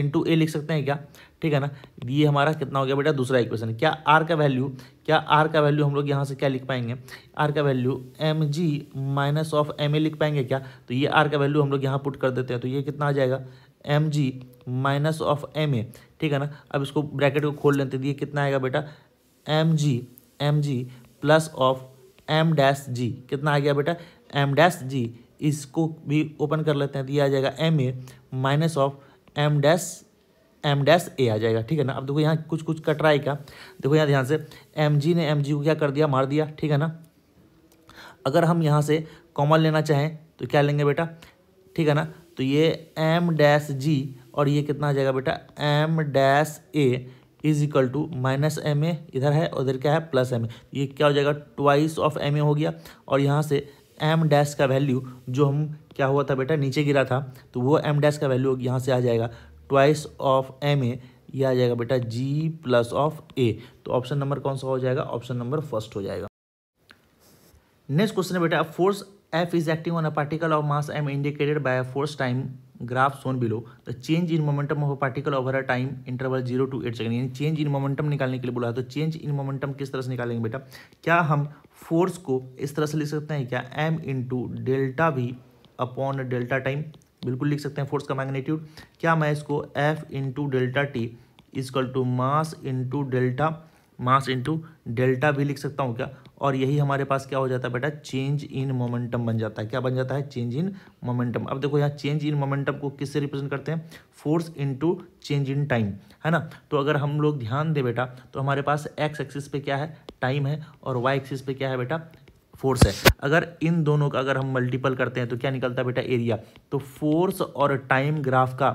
[SPEAKER 1] into A लिख सकते हैं क्या ठीक है ना ये हमारा कितना हो गया बेटा दूसरा इक्वेशन क्या आर का वैल्यू क्या आर का वैल्यू हम लोग यहाँ से क्या लिख पाएंगे आर का value M G minus of M A लिख पाएंगे क्या तो ये आर का वैल्यू हम लोग यहाँ पुट कर देते हैं तो ये कितना आ जाएगा M G minus of M A ठीक है ना अब इसको ब्रैकेट को खोल लेते हैं तो ये कितना आएगा बेटा M G M G plus of M dash G कितना आ गया बेटा एम डैश जी इसको भी ओपन कर लेते हैं तो ये आ जाएगा M A minus of M dash M dash A आ जाएगा ठीक है ना अब देखो यहाँ कुछ कुछ कट रहा है क्या देखो यहाँ ध्यान से एम जी ने एम जी को क्या कर दिया मार दिया ठीक है ना अगर हम यहाँ से कॉमन लेना चाहें तो क्या लेंगे बेटा ठीक है ना तो ये एम डैस जी और ये कितना आ जाएगा बेटा M dash A is equal to minus M A इधर है उधर क्या है प्लस एम ए ये क्या हो जाएगा ट्वाइस ऑफ एम ए हो गया और यहाँ से एम डैश का वैल्यू जो हम क्या हुआ था बेटा नीचे गिरा था तो वो एम डैश का वैल्यू यहाँ से आ जाएगा ट्वाइस ऑफ एम ए ये आ जाएगा बेटा जी प्लस ऑफ ए तो ऑप्शन नंबर कौन सा हो जाएगा ऑप्शन नंबर फर्स्ट हो जाएगा नेक्स्ट क्वेश्चन है बेटा force F is acting on a particle of mass m indicated by a force time graph shown below. The change in momentum of a particle over a time interval zero two eight second यानी change in momentum निकालने के लिए बोला तो change in momentum किस तरह से निकालेंगे बेटा क्या हम फोर्स को इस तरह से लिख सकते हैं क्या m into delta V upon delta time बिल्कुल लिख सकते हैं फोर्स का मैग्नीट्यूड क्या मैं इसको f into delta T is equal to mass into delta mass into delta भी लिख सकता हूँ क्या और यही हमारे पास क्या हो जाता है बेटा चेंज इन मोमेंटम बन जाता है क्या बन जाता है चेंज इन मोमेंटम अब देखो यहाँ चेंज इन मोमेंटम को किससे रिप्रेजेंट करते हैं force into change in time है ना तो अगर हम लोग ध्यान दें बेटा तो हमारे पास एक्स एक्सिस पे क्या है टाइम है और वाई एक्सिस पे क्या है बेटा फोर्स है अगर इन दोनों का अगर हम मल्टीपल करते हैं तो क्या निकलता है बेटा एरिया तो फोर्स और टाइम ग्राफ का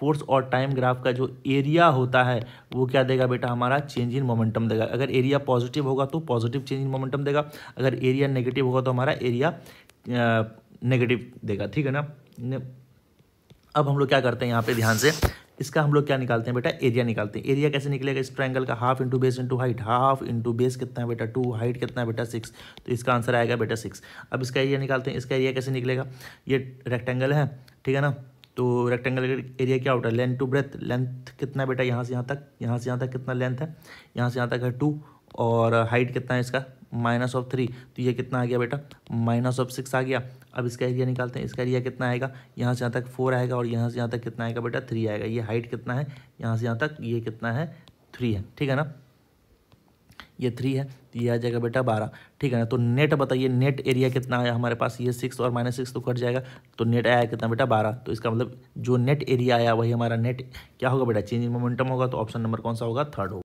[SPEAKER 1] फोर्स और टाइम ग्राफ का जो एरिया होता है वो क्या देगा बेटा हमारा चेंज इन मोमेंटम देगा अगर एरिया पॉजिटिव होगा तो पॉजिटिव चेंज इन मोमेंटम देगा अगर एरिया नेगेटिव होगा तो हमारा एरिया नेगेटिव देगा ठीक है ना अब हम लोग क्या करते हैं यहाँ पे ध्यान से इसका हम लोग क्या निकालते हैं बेटा एरिया निकालते हैं एरिया कैसे निकलेगा इस ट्राइंगल का half into base into height half into base कितना है बेटा टू हाइट कितना है बेटा सिक्स तो इसका आंसर आएगा बेटा सिक्स अब इसका एरिया निकालते हैं इसका एरिया कैसे निकलेगा ये रेक्टेंगल है ठीक है ना तो रेक्टेंगल एरिया क्या होता है लेंथ टू ब्रेथ लेंथ कितना बेटा यहाँ से यहाँ तक यहाँ से यहाँ तक कितना लेंथ है यहाँ से यहाँ तक है टू और हाइट कितना है इसका माइनस ऑफ थ्री तो ये कितना आ गया बेटा माइनस ऑफ सिक्स आ गया अब इसका एरिया निकालते हैं इसका एरिया कितना आएगा यहाँ से यहाँ तक फोर आएगा और यहाँ से यहाँ तक कितना आएगा बेटा थ्री आएगा ये हाइट कितना है यहाँ से यहाँ तक ये कितना है थ्री है ठीक है ना ये थ्री है ये आ जाएगा बेटा बारह ठीक है ना तो नेट बताइए नेट एरिया कितना आया हमारे पास ये सिक्स और माइनस सिक्स तो कट जाएगा तो नेट आया कितना बेटा बारह तो इसका मतलब जो नेट एरिया आया वही हमारा नेट क्या होगा बेटा चेंज इन मोमेंटम होगा तो ऑप्शन नंबर कौन सा होगा थर्ड होगा